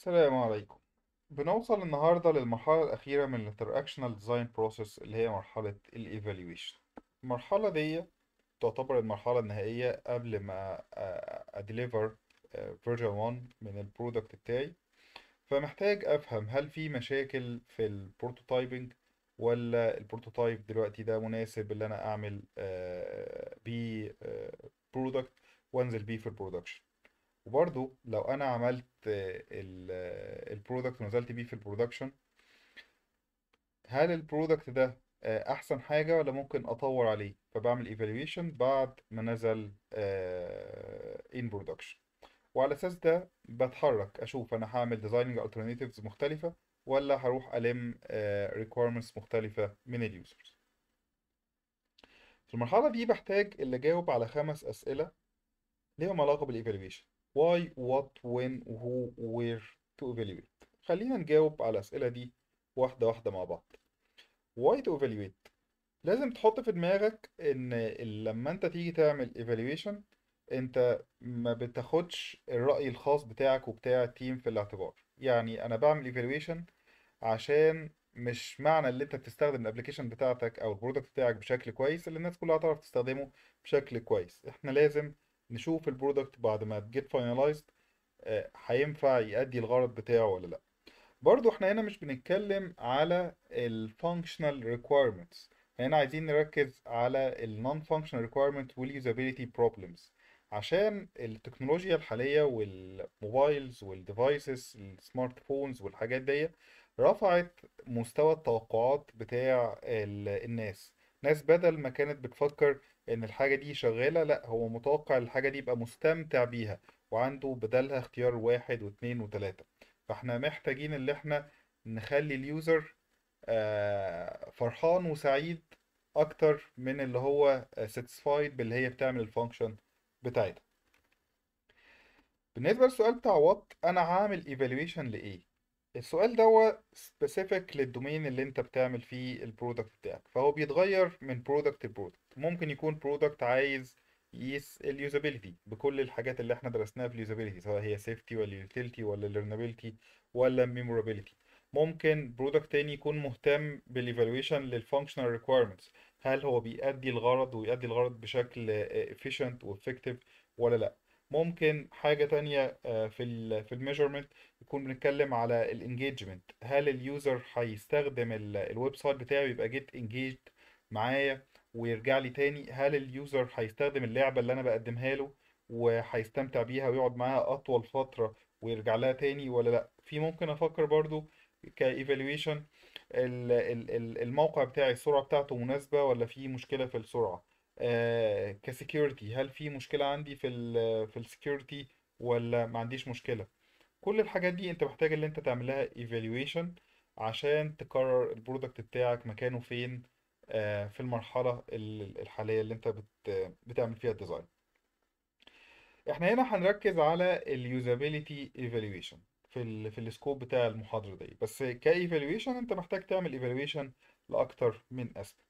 السلام عليكم بنوصل النهاردة للمرحلة الأخيرة من الانتراكشنال ديزاين بروسيس اللي هي مرحلة Evaluation المرحلة دي تعتبر المرحلة النهائية قبل ما اديليفر فيرجن 1 من البرودكت بتاعي فمحتاج افهم هل في مشاكل في البروتوتايبنج ولا البروتوتايب دلوقتي ده مناسب اللي انا اعمل بيه آه، برودكت آه، وانزل بيه في البرودكشن وبرضو لو انا عملت البرودكت ونزلت بيه في البرودكشن هل البرودكت ده آه، احسن حاجة ولا ممكن اطور عليه فبعمل evaluation بعد ما نزل آه، in production وعلى اساس ده بتحرك اشوف انا هعمل designing alternatives مختلفة ولا هروح الم آه، requirements مختلفة من اليوزرز في المرحلة دي بحتاج اللي جاوب على خمس اسئلة ليهم علاقة بالايفالويشن why what when who where to evaluate خلينا نجاوب على الأسئلة دي واحدة واحدة مع بعض why to evaluate لازم تحط في دماغك ان لما انت تيجي تعمل evaluation انت ما بتاخدش الرأي الخاص بتاعك وبتاع التيم في الاعتبار يعني انا بعمل evaluation عشان مش معنى اللي انت بتستخدم الابلكيشن بتاعتك او البرودكت بتاعك بشكل كويس اللي الناس كلها تعرف تستخدمه بشكل كويس احنا لازم نشوف البرودكت بعد ما تجيت فاينلايزد آه، هينفع يأدي الغرض بتاعه ولا لا برضو احنا هنا مش بنتكلم على الفانكشنال ريكويرمنتس هنا عايزين نركز على النون فانكشنال ريكويرمنت واليوزابيلتي بروبلمز عشان التكنولوجيا الحالية والموبايلز والديفايسز السمارت فونز والحاجات دي رفعت مستوى التوقعات بتاع الناس ناس بدل ما كانت بتفكر ان الحاجة دي شغالة لا هو متوقع الحاجة دي يبقى مستمتع بيها وعنده بدلها اختيار واحد واتنين وتلاتة فاحنا محتاجين اللي احنا نخلي اليوزر آه، فرحان وسعيد اكتر من اللي هو ساتسفايد باللي هي بتعمل الفانكشن بتاعتها بالنسبة للسؤال بتاع وات انا هعمل ايفالويشن لايه السؤال دوت سبيسيفيك للدومين اللي انت بتعمل فيه البرودكت بتاعك فهو بيتغير من برودكت لبرودكت ممكن يكون برودكت عايز يقيس اليوزابيلتي بكل الحاجات اللي احنا درسناها في اليوزابيلتي سواء هي سيفتي ولا يوتيلتي ولا ليرنابيلتي ولا ميمورابيلتي ممكن برودكت تاني يكون مهتم بالايفالويشن للفانكشنال ريكويرمنتس هل هو بيأدي الغرض ويأدي الغرض بشكل efficient وeffective ولا لا ممكن حاجة تانية آه، في الـ في الميجرمنت يكون بنتكلم على الانجيجمنت هل اليوزر هيستخدم الويب سايت بتاعي يبقى جيت انجيجد معايا ويرجع لي تاني هل اليوزر هيستخدم اللعبة اللي انا بقدمها له وهيستمتع بيها ويقعد معاها اطول فترة ويرجع لها تاني ولا لا في ممكن افكر برضو كايفالويشن الموقع بتاعي السرعة بتاعته مناسبة ولا في مشكلة في السرعة آه، كسكيورتي هل في مشكله عندي في الـ في السكيورتي ولا ما عنديش مشكله كل الحاجات دي انت محتاج ان انت تعملها لها evaluation عشان تقرر البرودكت بتاعك مكانه فين آه، في المرحله الحاليه اللي انت بتعمل فيها الديزاين احنا هنا هنركز على اليوزابيليتي ايفالويشن في الـ في السكوب بتاع المحاضره دي بس كايفالويشن انت محتاج تعمل ايفالويشن لاكتر من اسبكت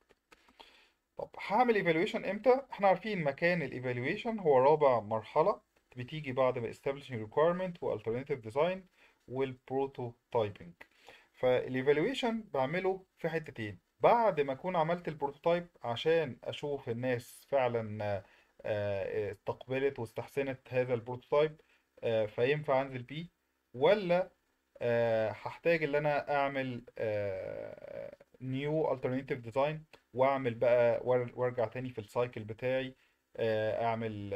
طب هعمل ايفالويشن امتى احنا عارفين مكان الايفالويشن هو رابع مرحله بتيجي بعد ما establishing ريكويرمنت والالترناتيف ديزاين والبروتوتايبنج فالايفالويشن بعمله في حتتين بعد ما اكون عملت البروتوتايب عشان اشوف الناس فعلا آه، آه، استقبلت واستحسنت هذا البروتوتايب آه، فينفع انزل بيه ولا هحتاج ان انا اعمل نيو alternative ديزاين واعمل بقى وارجع تاني في السايكل بتاعي آه، اعمل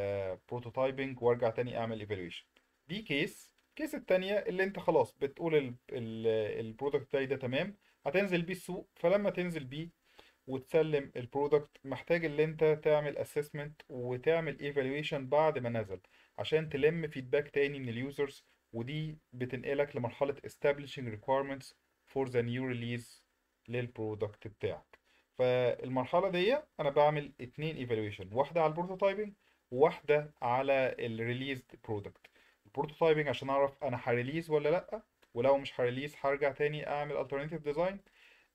بروتوتايبنج آه، وارجع تاني اعمل ايفالويشن دي كيس الكيس التانية اللي انت خلاص بتقول البرودكت بتاعي ده تمام هتنزل بيه السوق فلما تنزل بيه وتسلم البرودكت محتاج اللي انت تعمل اسسمنت وتعمل ايفالويشن بعد ما نزل عشان تلم فيدباك تاني من اليوزرز ودي بتنقلك لمرحلة establishing requirements for the new release للبرودكت بتاعك فالمرحله دي انا بعمل اتنين ايفالويشن واحده على البروتوتايبنج وواحده على الريليزد برودكت البروتوتايبنج عشان اعرف انا هريليز ولا لا ولو مش هريليز هرجع تاني اعمل الترناتيف ديزاين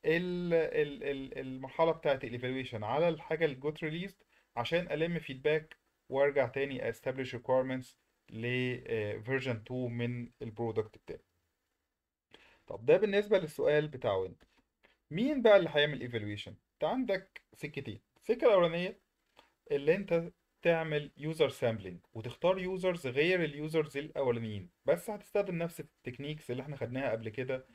المرحله بتاعت الايفالويشن على الحاجه الجوت ريليز ريليزد عشان الم فيدباك وارجع تاني استبلش ريكويرمنتس لفيرجن 2 من البرودكت بتاعي طب ده بالنسبه للسؤال بتاع وين مين بقى اللي هيعمل ايفالويشن انت عندك سكتين السكه الاولانيه اللي انت تعمل يوزر سامبلنج وتختار يوزرز غير اليوزرز الاولانيين بس هتستخدم نفس التكنيكس اللي احنا خدناها قبل كده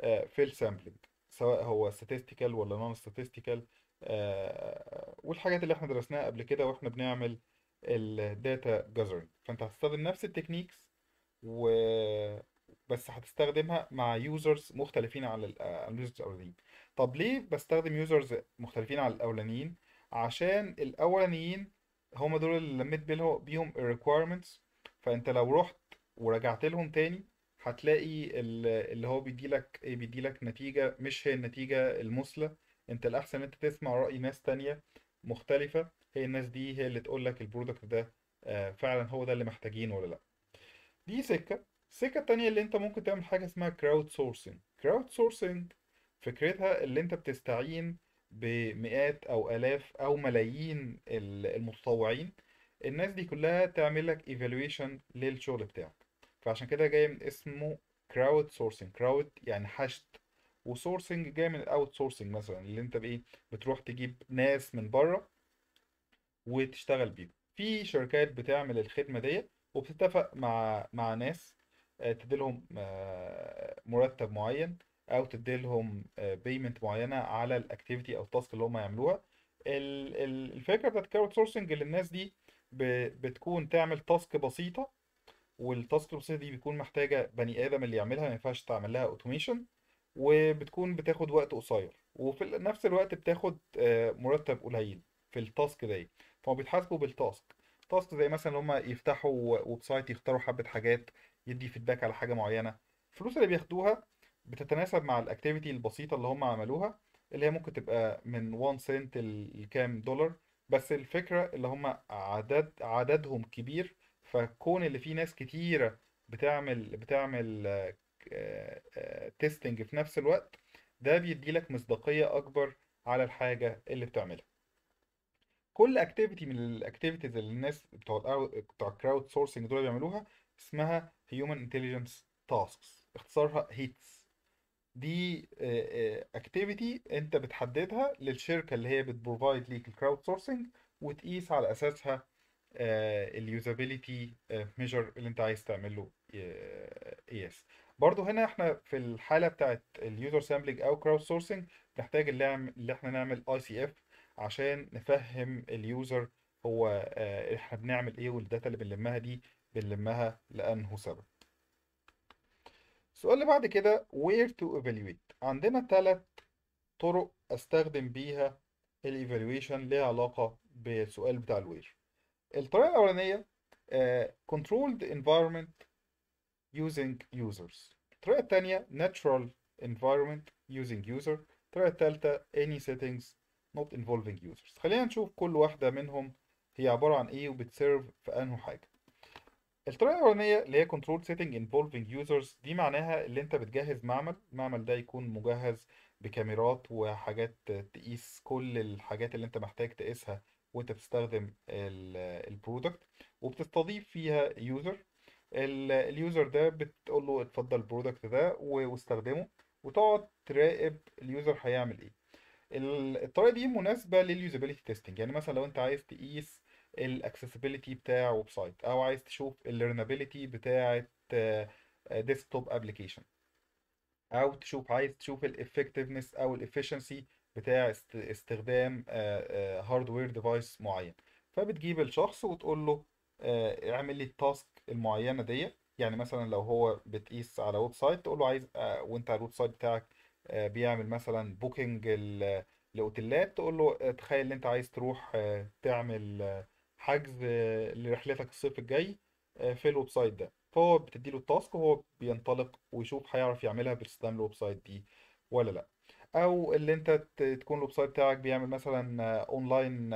آه، في السامبلنج سواء هو statistical ولا non statistical آه، والحاجات اللي احنا درسناها قبل كده واحنا بنعمل الداتا gathering فانت هتستخدم نفس التكنيكس و بس هتستخدمها مع يوزرز مختلفين عن اليوزرز آه، الاولانيين طب ليه بستخدم يوزرز مختلفين عن الاولانيين عشان الاولانيين هما دول اللي لميت بيهم الريكويرمنتس فانت لو رحت ورجعت لهم تاني هتلاقي اللي هو بيديلك ايه بيديلك نتيجة مش هي النتيجة المثلى انت الاحسن انت تسمع رأي ناس تانية مختلفة هي الناس دي هي اللي تقول لك البرودكت ده آه، فعلا هو ده اللي محتاجينه ولا لا دي سكة السكة التانية اللي انت ممكن تعمل حاجة اسمها كراود سورسنج كراود سورسنج فكرتها اللي انت بتستعين بمئات او الاف او ملايين المتطوعين الناس دي كلها تعمل لك ايفالويشن للشغل بتاعك فعشان كده جاي من اسمه كراود سورسنج كراود يعني حشد وسورسنج جاي من الاوت سورسنج مثلا اللي انت بايه بتروح تجيب ناس من بره وتشتغل بيهم في شركات بتعمل الخدمه ديت وبتتفق مع مع ناس آه، تديلهم آه، مرتب معين او تديلهم بيمنت آه، معينه على الاكتيفيتي او التاسك اللي هم يعملوها الفكره بتاعت الكراود سورسنج للناس الناس دي بتكون تعمل تاسك بسيطه والتاسك البسيطه دي بتكون محتاجه بني ادم اللي يعملها ما ينفعش تعمل لها اوتوميشن وبتكون بتاخد وقت قصير وفي نفس الوقت بتاخد مرتب قليل في التاسك دي فهم بيتحاسبوا بالتاسك تاسك زي مثلا ان هم يفتحوا ويب سايت يختاروا حبه حاجات يدي فيدباك على حاجه معينه الفلوس اللي بياخدوها بتتناسب مع الاكتيفيتي البسيطه اللي هم عملوها اللي هي ممكن تبقى من 1 سنت لكام دولار بس الفكره اللي هم عدد عددهم كبير فكون اللي فيه ناس كتيره بتعمل بتعمل تيستنج آه، آه، في نفس الوقت ده بيدي لك مصداقيه اكبر على الحاجه اللي بتعملها كل اكتيفيتي من الاكتيفيتيز اللي الناس بتوع بتوع الكراود سورسنج دول بيعملوها اسمها Human Intelligence Tasks اختصارها هيتس دي اكتيفيتي آه، آه، انت بتحددها للشركه اللي هي بتبروفايد ليك الكراود سورسنج وتقيس على اساسها آه، اليوزابيليتي ميجر اللي انت عايز تعمله قياس برضو هنا احنا في الحاله بتاعت اليوزر سامبلنج او كراود سورسنج نحتاج اللي احنا نعمل اي سي اف عشان نفهم اليوزر هو احنا بنعمل ايه والداتا اللي بنلمها دي بنلمها لأنه سبب السؤال اللي بعد كده where to evaluate عندنا ثلاث طرق استخدم بيها الايفالويشن ليها علاقة بالسؤال بتاع الوير الطريقة الأولانية uh, controlled environment using users الطريقة الثانية natural environment using user الطريقة الثالثة any settings not involving users خلينا نشوف كل واحدة منهم هي عبارة عن ايه وبتسيرف في انه حاجة الطريقه الاولانيه اللي هي كنترول سيتنج involving يوزرز دي معناها اللي انت بتجهز معمل المعمل ده يكون مجهز بكاميرات وحاجات تقيس كل الحاجات اللي انت محتاج تقيسها وانت بتستخدم البرودكت وبتستضيف فيها يوزر اليوزر ده بتقول له اتفضل البرودكت ده واستخدمه وتقعد تراقب اليوزر هيعمل ايه الطريقه دي مناسبه لليوزابيلتي تيستنج يعني مثلا لو انت عايز تقيس الاكسسبيلتي بتاع ويب سايت او عايز تشوف الليرنابيلتي بتاعه آه، ديسكتوب ابلكيشن او تشوف عايز تشوف الافكتفنس او الافشنسي بتاع استخدام هاردوير آه، آه، ديفايس معين فبتجيب الشخص وتقول له اعمل لي التاسك المعينه ديت يعني مثلا لو هو بتقيس على ويب سايت تقول له عايز وانت على الويب سايت بتاعك بيعمل مثلا بوكينج لاوتيلات تقول له تخيل انت عايز تروح تعمل حجز لرحلتك الصيف الجاي آه، في الويب سايت ده فهو بتديله التاسك وهو بينطلق ويشوف هيعرف يعملها باستخدام الويب سايت دي ولا لا او اللي انت تكون الويب سايت بتاعك بيعمل مثلا اونلاين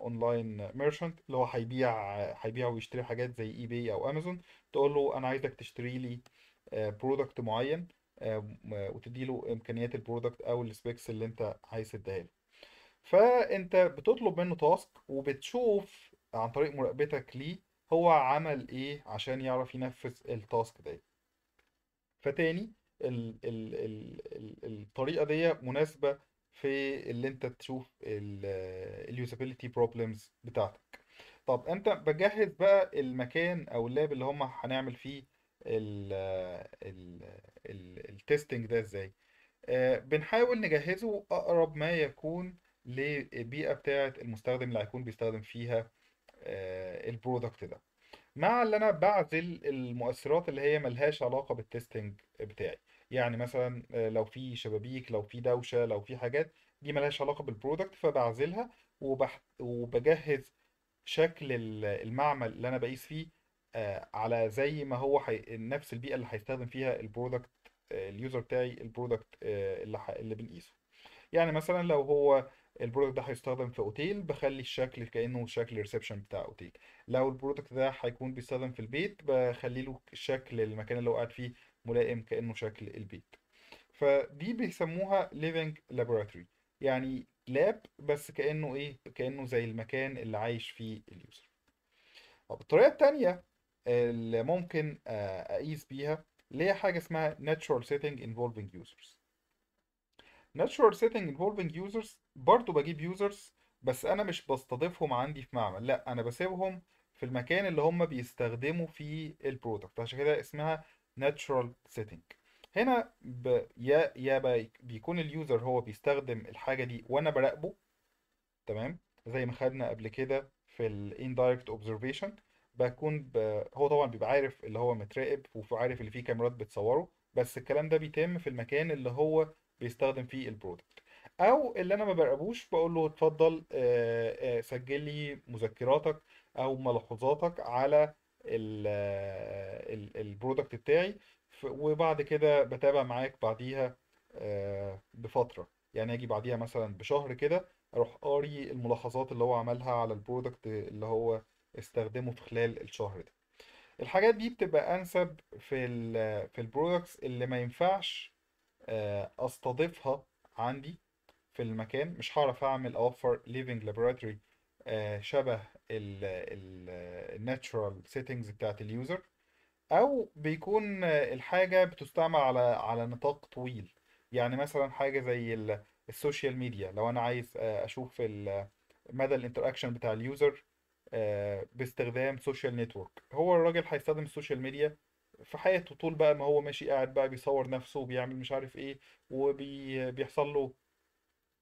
اونلاين ميرشنت اللي هو هيبيع هيبيع ويشتري حاجات زي اي باي او امازون تقول له انا عايزك تشتري لي برودكت آه، معين آه، وتدي له امكانيات البرودكت او السبيكس اللي انت عايز تديها له فانت بتطلب منه تاسك وبتشوف عن طريق مراقبتك ليه هو عمل ايه عشان يعرف ينفذ التاسك ده فتاني الـ الـ الـ الـ الطريقه دي مناسبه في اللي انت تشوف اليوزابيليتي بروبلمز بتاعتك طب انت بجهز بقى المكان او اللاب اللي هم هنعمل فيه التستنج ده ازاي آه، بنحاول نجهزه اقرب ما يكون للبيئه بتاعه المستخدم اللي هيكون بيستخدم فيها آه، البرودكت ده مع اللي انا بعزل المؤثرات اللي هي ملهاش علاقه بالتستنج بتاعي يعني مثلا آه، لو في شبابيك لو في دوشه لو في حاجات دي ملهاش علاقه بالبرودكت فبعزلها وبح... وبجهز شكل المعمل اللي انا بقيس فيه آه، على زي ما هو حي... نفس البيئه اللي هيستخدم فيها البرودكت اليوزر بتاعي البرودكت اللي, ح... اللي بنقيسه يعني مثلا لو هو البرودكت ده هيستخدم في اوتيل بخلي الشكل كانه شكل ريسبشن بتاع اوتيل لو البرودكت ده هيكون بيستخدم في البيت بخلي له شكل المكان اللي هو قاعد فيه ملائم كانه شكل البيت فدي بيسموها living laboratory يعني لاب بس كانه ايه كانه زي المكان اللي عايش فيه اليوزر طب الطريقه الثانيه اللي ممكن آه، اقيس بيها اللي هي حاجه اسمها natural setting involving users natural setting involving users برضو بجيب يوزرز بس انا مش بستضيفهم عندي في معمل لا انا بسيبهم في المكان اللي هم بيستخدموا فيه البرودكت عشان كده اسمها natural setting هنا ب... يا يا بيكون اليوزر هو بيستخدم الحاجه دي وانا براقبه تمام زي ما خدنا قبل كده في الاندايركت اوبزرفيشن بكون ب... هو طبعا بيبقى عارف اللي هو متراقب وعارف اللي فيه كاميرات بتصوره بس الكلام ده بيتم في المكان اللي هو بيستخدم فيه البرودكت او اللي انا ما برعبوش بقول له اتفضل آه، آه، سجل لي مذكراتك او ملاحظاتك على البرودكت آه، بتاعي وبعد كده بتابع معاك بعديها بفترة يعني اجي بعديها مثلا بشهر كده اروح قاري الملاحظات اللي هو عملها على البرودكت اللي هو استخدمه في خلال الشهر ده الحاجات دي بتبقى انسب في الـ في البرودكتس اللي ما ينفعش استضيفها عندي في المكان مش هعرف اعمل اوفر ليفنج لابوراتوري آه، شبه الناتشورال سيتنجز بتاعت اليوزر او بيكون الحاجه بتستعمل على على نطاق طويل يعني مثلا حاجه زي السوشيال ميديا لو انا عايز آه، اشوف مدى الانتراكشن بتاع اليوزر آه، باستخدام سوشيال نتورك هو الراجل هيستخدم السوشيال ميديا في حياته طول بقى ما هو ماشي قاعد بقى بيصور نفسه وبيعمل مش عارف ايه وبيحصل له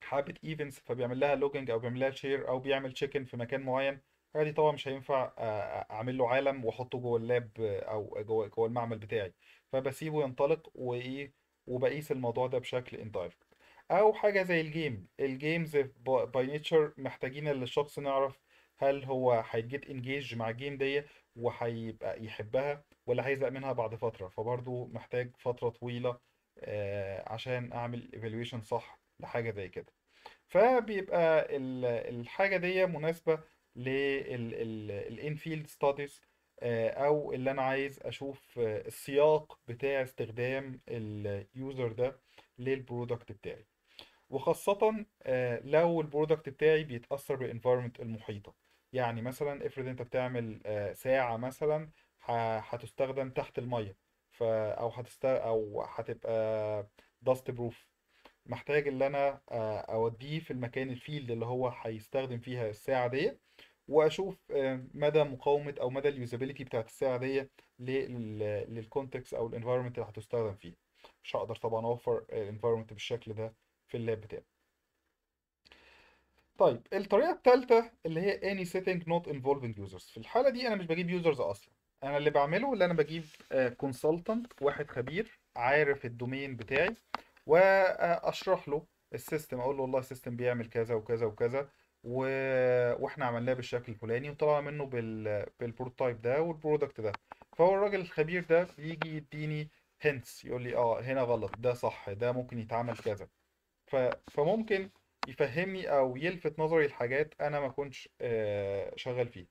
حابب ايفنتس فبيعمل لها لوجنج او بيعمل لها شير او بيعمل تشيكن في مكان معين الحاجه دي طبعا مش هينفع آه، آه، اعمل له عالم واحطه جوه اللاب آه، او جوه جوه المعمل بتاعي فبسيبه ينطلق وايه وبقيس الموضوع ده بشكل اندايركت او حاجه زي الجيم الجيمز باي نيتشر محتاجين للشخص نعرف هل هو هيجيت انجيج مع الجيم دي وهيبقى يحبها ولا هيزهق منها بعد فتره فبرضه محتاج فتره طويله عشان اعمل ايفالويشن صح لحاجه زي كده فبيبقى الحاجه دي مناسبه للانفيلد ستاديز آه، او اللي انا عايز اشوف آه، السياق بتاع استخدام اليوزر ده للبرودكت بتاعي وخاصة آه، لو البرودكت بتاعي بيتأثر بالانفايرمنت المحيطة يعني مثلا افرض انت بتعمل ساعة مثلا هتستخدم تحت المية او هتست او هتبقى داست بروف محتاج ان انا آه، اوديه في المكان الفيلد اللي هو هيستخدم فيها الساعه دي واشوف آه، مدى مقاومه او مدى اليوزابيلتي بتاعت الساعه دي للكونتكست او الانفايرمنت اللي هتستخدم فيه مش هقدر طبعا اوفر آه، الانفايرمنت بالشكل ده في اللاب بتاعي طيب الطريقه الثالثه اللي هي any setting not involving users في الحاله دي انا مش بجيب يوزرز اصلا انا اللي بعمله اللي انا بجيب كونسلتنت واحد خبير عارف الدومين بتاعي واشرح له السيستم اقول له والله السيستم بيعمل كذا وكذا وكذا و... واحنا عملناه بالشكل الفلاني وطلع منه بال... بالبروتايب ده والبرودكت ده فهو الراجل الخبير ده بيجي يديني هنتس يقول لي اه هنا غلط ده صح ده ممكن يتعمل كذا ف... فممكن يفهمني او يلفت نظري لحاجات انا ما كنتش آه شغال فيها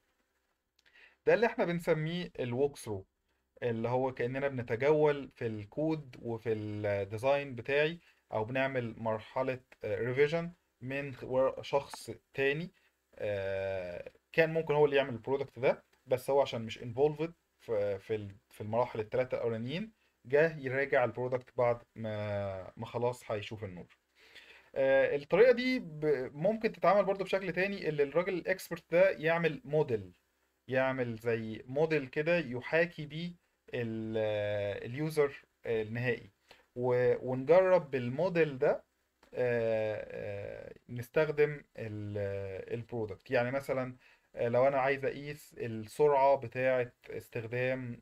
ده اللي احنا بنسميه الووك ثرو اللي هو كأننا بنتجول في الكود وفي الديزاين بتاعي او بنعمل مرحلة ريفيجن من شخص تاني آه، كان ممكن هو اللي يعمل البرودكت ده بس هو عشان مش انفولفد في في المراحل الثلاثة الاولانيين جه يراجع البرودكت بعد ما ما خلاص هيشوف النور آه، الطريقة دي ممكن تتعمل برضو بشكل تاني اللي الراجل الاكسبرت ده يعمل موديل يعمل زي موديل كده يحاكي بيه اليوزر النهائي ونجرب بالموديل ده آه، آه، نستخدم البرودكت يعني مثلا آه، لو انا عايز اقيس السرعه بتاعه استخدام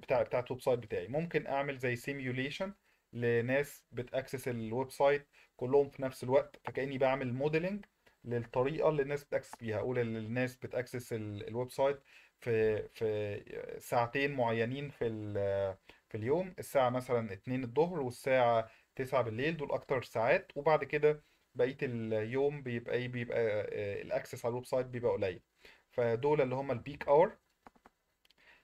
بتاع بتاع الويب سايت بتاعي ممكن اعمل زي سيميوليشن لناس بتاكسس الويب سايت كلهم في نفس الوقت فكاني بعمل موديلنج للطريقه اللي الناس بتاكسس بيها اقول الناس بتاكسس الويب سايت في في ساعتين معينين في في اليوم الساعة مثلا 2 الظهر والساعة 9 بالليل دول أكتر ساعات وبعد كده بقية اليوم بيبقى إيه بيبقى آه، الأكسس على الويب سايت بيبقى قليل فدول اللي هم البيك أور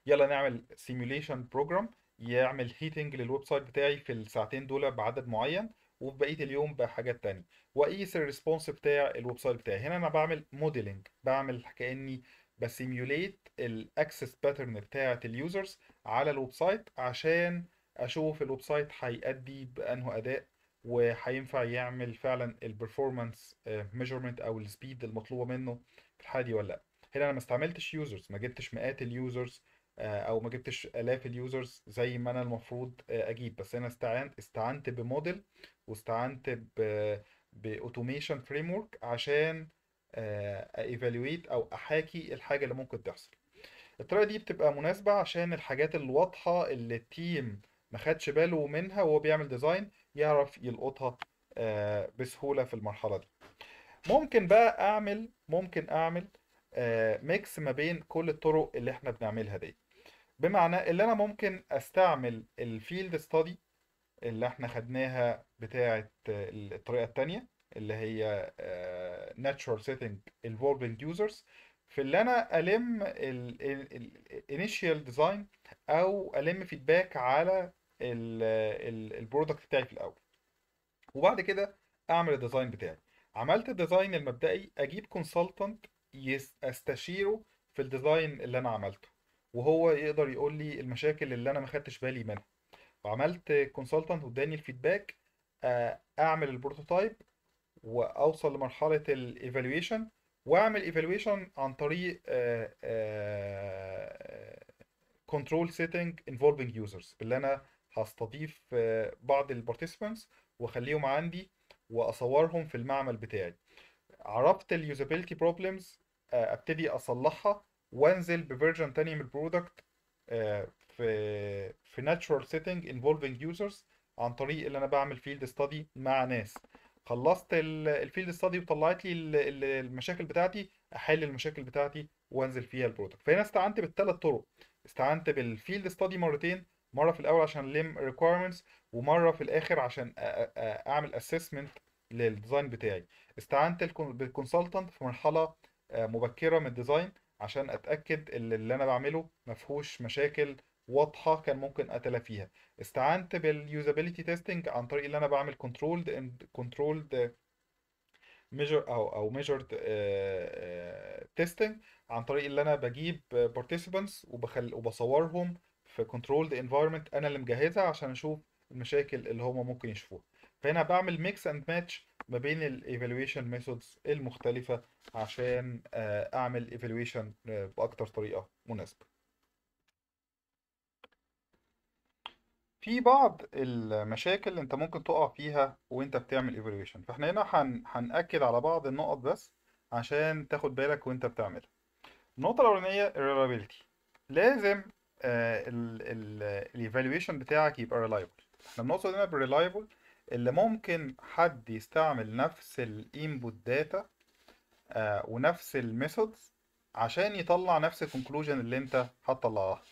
يلا نعمل سيميوليشن بروجرام يعمل هيتنج للويب سايت بتاعي في الساعتين دول بعدد معين وبقية اليوم بحاجات تانية واقيس الريسبونس بتاع الويب سايت بتاعي هنا انا بعمل موديلنج بعمل كاني بسيميوليت الاكسس باترن بتاعه اليوزرز على الويب سايت عشان اشوف الويب سايت هيأدي بانه اداء وهينفع يعمل فعلا البرفورمانس آه، ميجرمنت او السبيد المطلوبه منه في الحاله دي ولا لا هنا انا ما استعملتش يوزرز ما جبتش مئات اليوزرز آه، او ما جبتش الاف اليوزرز زي ما انا المفروض آه، اجيب بس انا استعنت استعنت بموديل واستعنت باوتوميشن فريم ورك عشان ايفالويت آه، او احاكي الحاجه اللي ممكن تحصل الطريقه دي بتبقى مناسبه عشان الحاجات الواضحه اللي التيم ما خدش باله منها وهو بيعمل ديزاين يعرف يلقطها آه، بسهوله في المرحله دي ممكن بقى اعمل ممكن اعمل ميكس آه، ما بين كل الطرق اللي احنا بنعملها دي بمعنى اللي انا ممكن استعمل الفيلد ستادي اللي احنا خدناها بتاعه الطريقه الثانيه اللي هي ناتشورال آه، سيتنج involving users في اللي انا الم الانيشال ديزاين او الم فيدباك على البرودكت بتاعي في الاول وبعد كده اعمل الديزاين بتاعي عملت الديزاين المبدئي اجيب كونسلتنت استشيره في الديزاين اللي انا عملته وهو يقدر يقول لي المشاكل اللي انا ما خدتش بالي منها وعملت كونسلتنت واداني الفيدباك آه، اعمل البروتوتايب واوصل لمرحله الايفالويشن واعمل ايفالويشن عن طريق كنترول سيتنج انفولفنج يوزرز اللي انا هستضيف آه، بعض البارتيسيبنتس واخليهم عندي واصورهم في المعمل بتاعي عرفت اليوزابيلتي آه، بروبلمز ابتدي اصلحها وانزل بفيرجن تاني من البرودكت آه، في في ناتشورال سيتنج انفولفنج يوزرز عن طريق اللي انا بعمل فيلد ستادي مع ناس خلصت الفيلد ستادي وطلعت لي المشاكل بتاعتي احل المشاكل بتاعتي وانزل فيها البرودكت فهنا استعنت بالثلاث طرق استعنت بالفيلد ستادي مرتين مره في الاول عشان لم ريكويرمنتس ومره في الاخر عشان اعمل اسسمنت للديزاين بتاعي استعنت بالكونسلتنت في مرحله آه، مبكره من الديزاين عشان اتاكد ان اللي انا بعمله ما فيهوش مشاكل واضحه كان ممكن فيها استعنت باليوزابيلتي تيستنج عن طريق اللي انا بعمل كنترولد اند كنترولد ميجر او او ميجرد تيستنج آه، آه، عن طريق اللي انا بجيب بارتيسيبنتس وبخل وبصورهم في كنترولد انفايرمنت انا اللي مجهزها عشان اشوف المشاكل اللي هم ممكن يشوفوها فهنا بعمل ميكس اند ماتش ما بين الايفالويشن ميثودز المختلفه عشان آه، اعمل ايفالويشن باكتر طريقه مناسبه في بعض المشاكل اللي انت ممكن تقع فيها وانت بتعمل ايفالويشن فاحنا هنا هن... هنأكد على بعض النقط بس عشان تاخد بالك وانت بتعملها النقطة الأولانية reliability لازم آه، الايفالويشن بتاعك يبقى reliable احنا بنقصد هنا بالريلايبل اللي ممكن حد يستعمل نفس الانبوت آه، داتا ونفس الميثودز عشان يطلع نفس الكونكلوجن اللي انت هتطلعها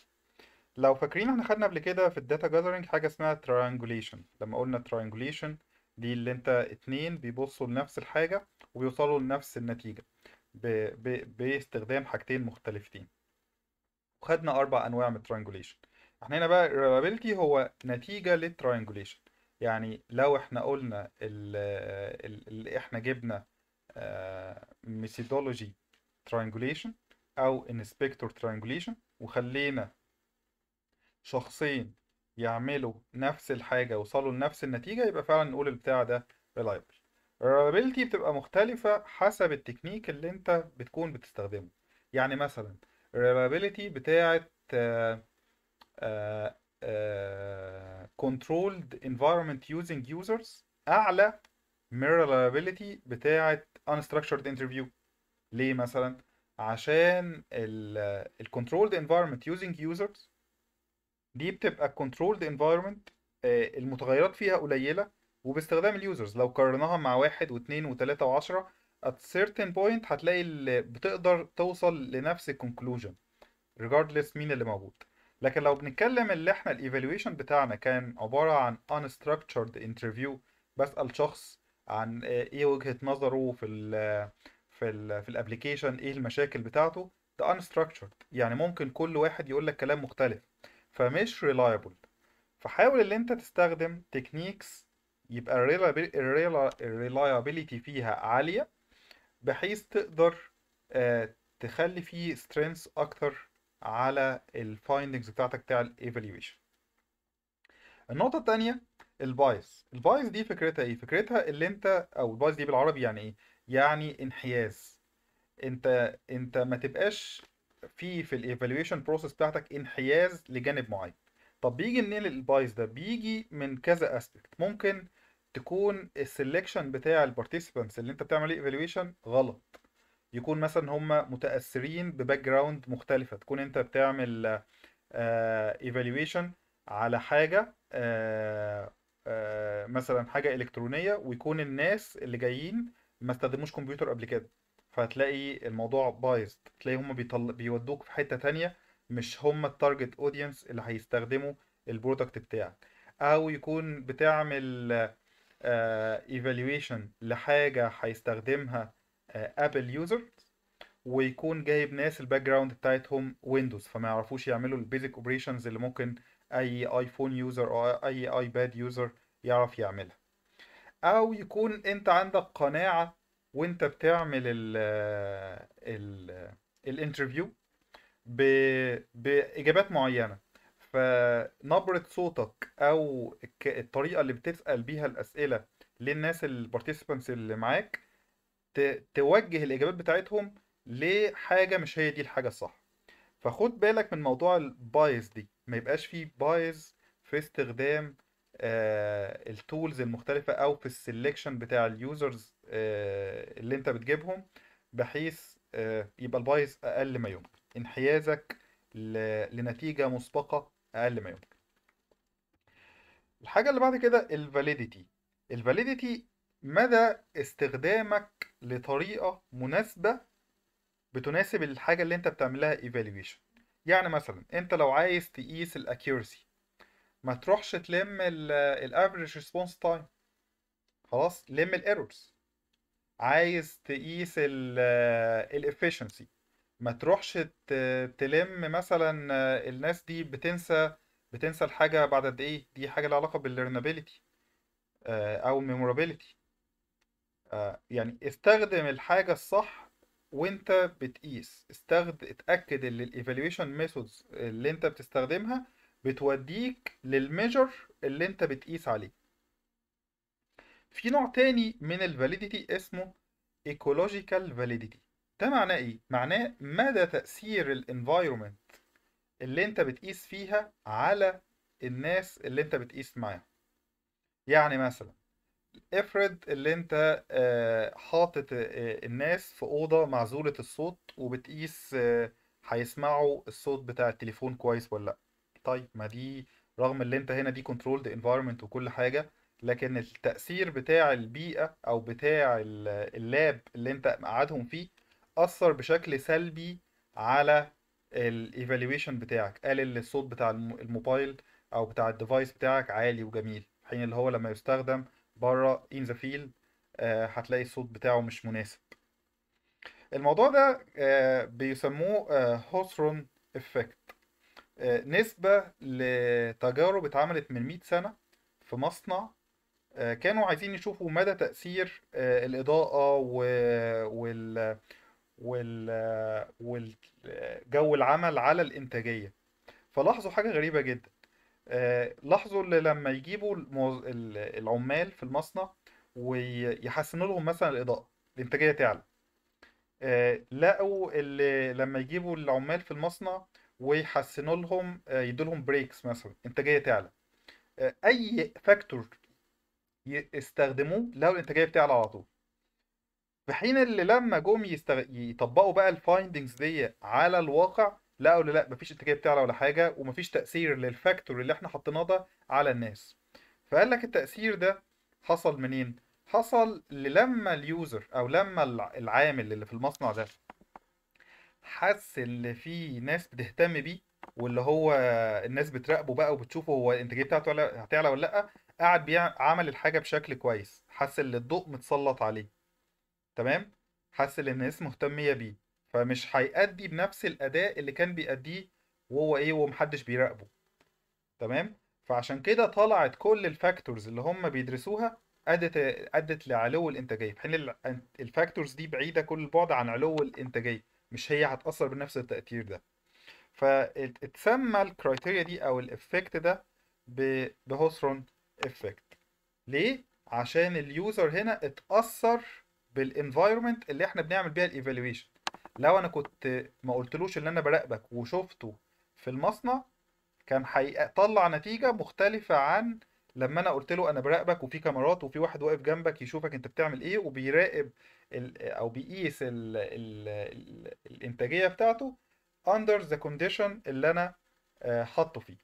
لو فاكرين احنا خدنا قبل كده في الداتا جاذرنج حاجة اسمها triangulation لما قلنا triangulation دي اللي انت اتنين بيبصوا لنفس الحاجة وبيوصلوا لنفس النتيجة ب... ب... باستخدام حاجتين مختلفتين وخدنا أربع أنواع من الترانجوليشن احنا هنا بقى الريلابيلتي هو نتيجة للترانجوليشن يعني لو احنا قلنا اللي احنا جبنا ميثودولوجي آه، ترانجوليشن أو انسبكتور ترانجوليشن وخلينا شخصين يعملوا نفس الحاجة وصلوا لنفس النتيجة يبقى فعلا نقول البتاع ده reliable reliability بتبقى مختلفة حسب التكنيك اللي انت بتكون بتستخدمه يعني مثلا reliability بتاعة آآ آه، آآ آه، آه، controlled environment using users أعلى من reliability بتاعة unstructured interview ليه مثلا عشان ال controlled environment using users دي بتبقى كنترولد انفايرمنت آه، المتغيرات فيها قليله وباستخدام اليوزرز لو قارناها مع واحد واثنين وثلاثة وعشرة at certain point هتلاقي اللي بتقدر توصل لنفس conclusion regardless مين اللي موجود لكن لو بنتكلم اللي احنا الايفالويشن بتاعنا كان عبارة عن unstructured interview بسأل شخص عن آه، ايه وجهة نظره في الـ في الـ في الابلكيشن ايه المشاكل بتاعته ده unstructured يعني ممكن كل واحد يقول لك كلام مختلف فمش reliable فحاول ان انت تستخدم تكنيكس يبقى الريلايابيليتي فيها عالية بحيث تقدر آه، تخلي فيه سترينس اكتر على الفايندنجز بتاعتك بتاع الايفالويشن النقطة التانية البايس البايس دي فكرتها ايه فكرتها اللي انت او البايس دي بالعربي يعني ايه يعني انحياز انت انت ما تبقاش في في الايفالويشن بروسيس بتاعتك انحياز لجانب معين طب بيجي منين البايس ده بيجي من كذا اسبكت ممكن تكون السلكشن بتاع البارتيسيبنتس اللي انت بتعمل ايه ايفالويشن غلط يكون مثلا هم متاثرين بباك جراوند مختلفه تكون انت بتعمل ايفالويشن آه، على حاجه uh, مثلا حاجه الكترونيه ويكون الناس اللي جايين ما استخدموش كمبيوتر قبل كده فهتلاقي الموضوع بايظ تلاقي هم بيطل... بيودوك في حتة تانية مش هم التارجت اودينس اللي هيستخدموا البرودكت بتاعك او يكون بتعمل ايفالويشن آه، uh, لحاجة هيستخدمها ابل uh, يوزر ويكون جايب ناس الباك جراوند بتاعتهم ويندوز فما يعرفوش يعملوا البيزك اوبريشنز اللي ممكن اي ايفون يوزر او اي ايباد يوزر يعرف يعملها او يكون انت عندك قناعة وانت بتعمل ال ال الانترفيو باجابات معينه فنبره صوتك او الطريقه اللي بتسال بيها الاسئله للناس البارتيسيبانتس اللي معاك توجه الاجابات بتاعتهم لحاجه مش هي دي الحاجه الصح فخد بالك من موضوع البايز دي ما يبقاش فيه بايز في استخدام آه، التولز المختلفه او في السلكشن بتاع اليوزرز آه، اللي انت بتجيبهم بحيث آه، يبقى البايس اقل ما يمكن انحيازك لنتيجه مسبقه اقل ما يمكن الحاجه اللي بعد كده الفاليديتي الفاليديتي مدى استخدامك لطريقه مناسبه بتناسب الحاجه اللي انت بتعملها ايفالويشن يعني مثلا انت لو عايز تقيس الاكيورسي ما تروحش تلم الافريج ريسبونس تايم خلاص لم الايرورز عايز تقيس الافشنسي ما تروحش تلم مثلا آه، الناس دي بتنسى بتنسى الحاجه بعد قد ايه دي حاجه لها علاقه بالليرنابيلتي آه، او الميمورابيلتي آه، يعني استخدم الحاجه الصح وانت بتقيس استخد اتاكد ان الايفالويشن ميثودز اللي انت بتستخدمها بتوديك للميجر اللي انت بتقيس عليه في نوع تاني من الفاليديتي اسمه ايكولوجيكال فاليديتي ده معناه ايه معناه مدى تاثير الانفايرومنت اللي انت بتقيس فيها على الناس اللي انت بتقيس معاها يعني مثلا افرض اللي انت آه، حاطط آه، الناس في اوضه معزوله الصوت وبتقيس آه، هيسمعوا الصوت بتاع التليفون كويس ولا لا طيب ما دي رغم اللي انت هنا دي controlled environment وكل حاجة لكن التأثير بتاع البيئة أو بتاع اللاب اللي انت قاعدهم فيه أثر بشكل سلبي على الايفالويشن بتاعك قال ان الصوت بتاع الموبايل أو بتاع الديفايس بتاعك عالي وجميل حين اللي هو لما يستخدم بره ان ذا فيلد هتلاقي الصوت بتاعه مش مناسب الموضوع ده آه، بيسموه هوسرون آه، افكت آه، نسبة لتجارب اتعملت من 100 سنة في مصنع آه، كانوا عايزين يشوفوا مدى تأثير آه، الإضاءة وال وال والجو العمل على الإنتاجية فلاحظوا حاجة غريبة جدا لاحظوا اللي لما يجيبوا العمال في المصنع ويحسنوا لهم مثلا الإضاءة الإنتاجية تعلى لقوا اللي لما يجيبوا العمال في المصنع ويحسنوا لهم آه، يدوا لهم بريكس مثلا انتاجيه تعلى آه، اي فاكتور يستخدموه لو الانتاجيه بتعلى على طول في حين اللي لما جم يستغ... يطبقوا بقى الفايندنجز دي على الواقع لقوا لا مفيش انتاجيه بتعلى ولا حاجه ومفيش تاثير للفاكتور اللي احنا حطيناه ده على الناس فقال لك التاثير ده حصل منين حصل لما اليوزر او لما العامل اللي في المصنع ده حس ان في ناس بتهتم بيه واللي هو الناس بتراقبه بقى وبتشوفه هو الانتاجيه بتاعته ولا- هتعلى ولا لا قعد بيعمل عمل الحاجه بشكل كويس حس ان الضوء متسلط عليه تمام حس ان الناس مهتميه بيه فمش هيأدي بنفس الاداء اللي كان بيأديه وهو ايه ومحدش بيراقبه تمام فعشان كده طلعت كل الفاكتورز اللي هم بيدرسوها ادت ادت لعلو الانتاجيه في حين الفاكتورز دي بعيده كل البعد عن علو الانتاجيه مش هي هتأثر بنفس التأثير ده فتسمى الكرايتيريا دي او الافكت ده بهوسرون افكت ليه عشان اليوزر هنا اتأثر بالانفايرمنت اللي احنا بنعمل بيها الايفالويشن لو انا كنت ما قلتلوش ان انا براقبك وشفته في المصنع كان هيطلع نتيجه مختلفه عن لما انا قلت له انا براقبك وفي كاميرات وفي واحد واقف جنبك يشوفك انت بتعمل ايه وبيراقب او بيقيس الـ الـ الـ الانتاجيه بتاعته under the condition اللي انا آه، حاطه فيه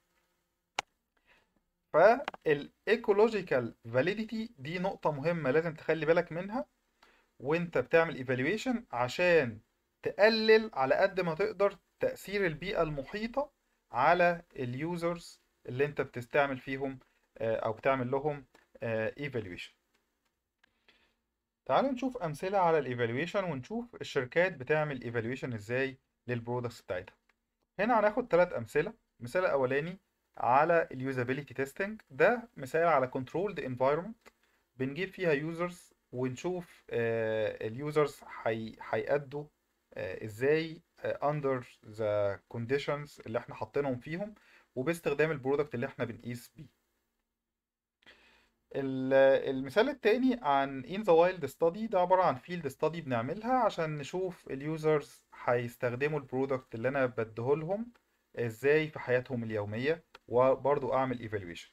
فالايكولوجيكال فاليديتي دي نقطه مهمه لازم تخلي بالك منها وانت بتعمل ايفالويشن عشان تقلل على قد ما تقدر تاثير البيئه المحيطه على اليوزرز اللي انت بتستعمل فيهم آه، او بتعمل لهم ايفالويشن آه، تعالوا نشوف أمثلة على الإيفالويشن ونشوف الشركات بتعمل إيفالويشن إزاي للبرودكتس بتاعتها هنا هناخد ثلاث أمثلة مثال أولاني على اليوزابيليتي تيستنج ده مثال على كنترولد انفايرمنت بنجيب فيها يوزرز ونشوف آه، اليوزرز هيأدوا آه، ازاي آه، under the conditions اللي احنا حاطينهم فيهم وباستخدام البرودكت اللي احنا بنقيس بيه المثال التاني عن in the wild study ده عبارة عن field study بنعملها عشان نشوف اليوزرز هيستخدموا البرودكت اللي انا بديهولهم ازاي في حياتهم اليومية وبرضو اعمل evaluation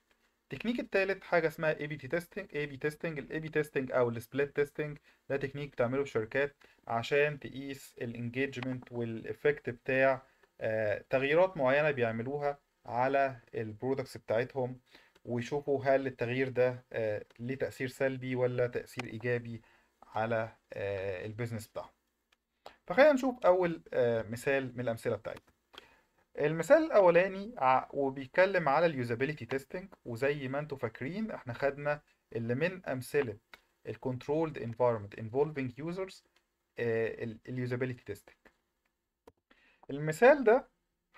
التكنيك التالت حاجة اسمها A/B testing A/B testing ال A/B testing أو ال split testing ده تكنيك بتعمله في شركات عشان تقيس الانجيجمنت والإفكت بتاع آه، تغييرات معينة بيعملوها على البرودكتس بتاعتهم ويشوفوا هل التغيير ده آه، ليه تأثير سلبي ولا تأثير إيجابي على آه، البيزنس بتاعهم فخلينا نشوف أول آه، مثال من الأمثلة بتاعتنا المثال الأولاني وبيتكلم على اليوزابيليتي تيستنج وزي ما انتم فاكرين احنا خدنا اللي من أمثلة الكنترولد انفايرمنت انفولفينج يوزرز اليوزابيليتي تيستنج المثال ده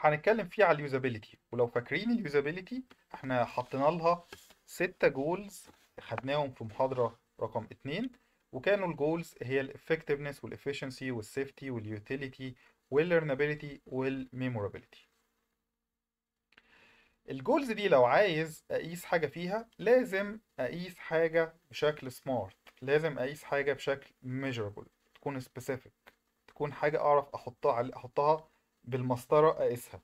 هنتكلم فيه على اليوزابيلتي ولو فاكرين اليوزابيلتي احنا حطينا لها ستة جولز خدناهم في محاضرة رقم اتنين وكانوا الجولز هي الافكتفنس والافشنسي والسيفتي واليوتيليتي والليرنابيلتي والميمورابيلتي الجولز دي لو عايز اقيس حاجة فيها لازم اقيس حاجة بشكل سمارت لازم اقيس حاجة بشكل ميجرابل تكون سبيسيفيك تكون حاجة اعرف احطها احطها بالمسطره اقيسها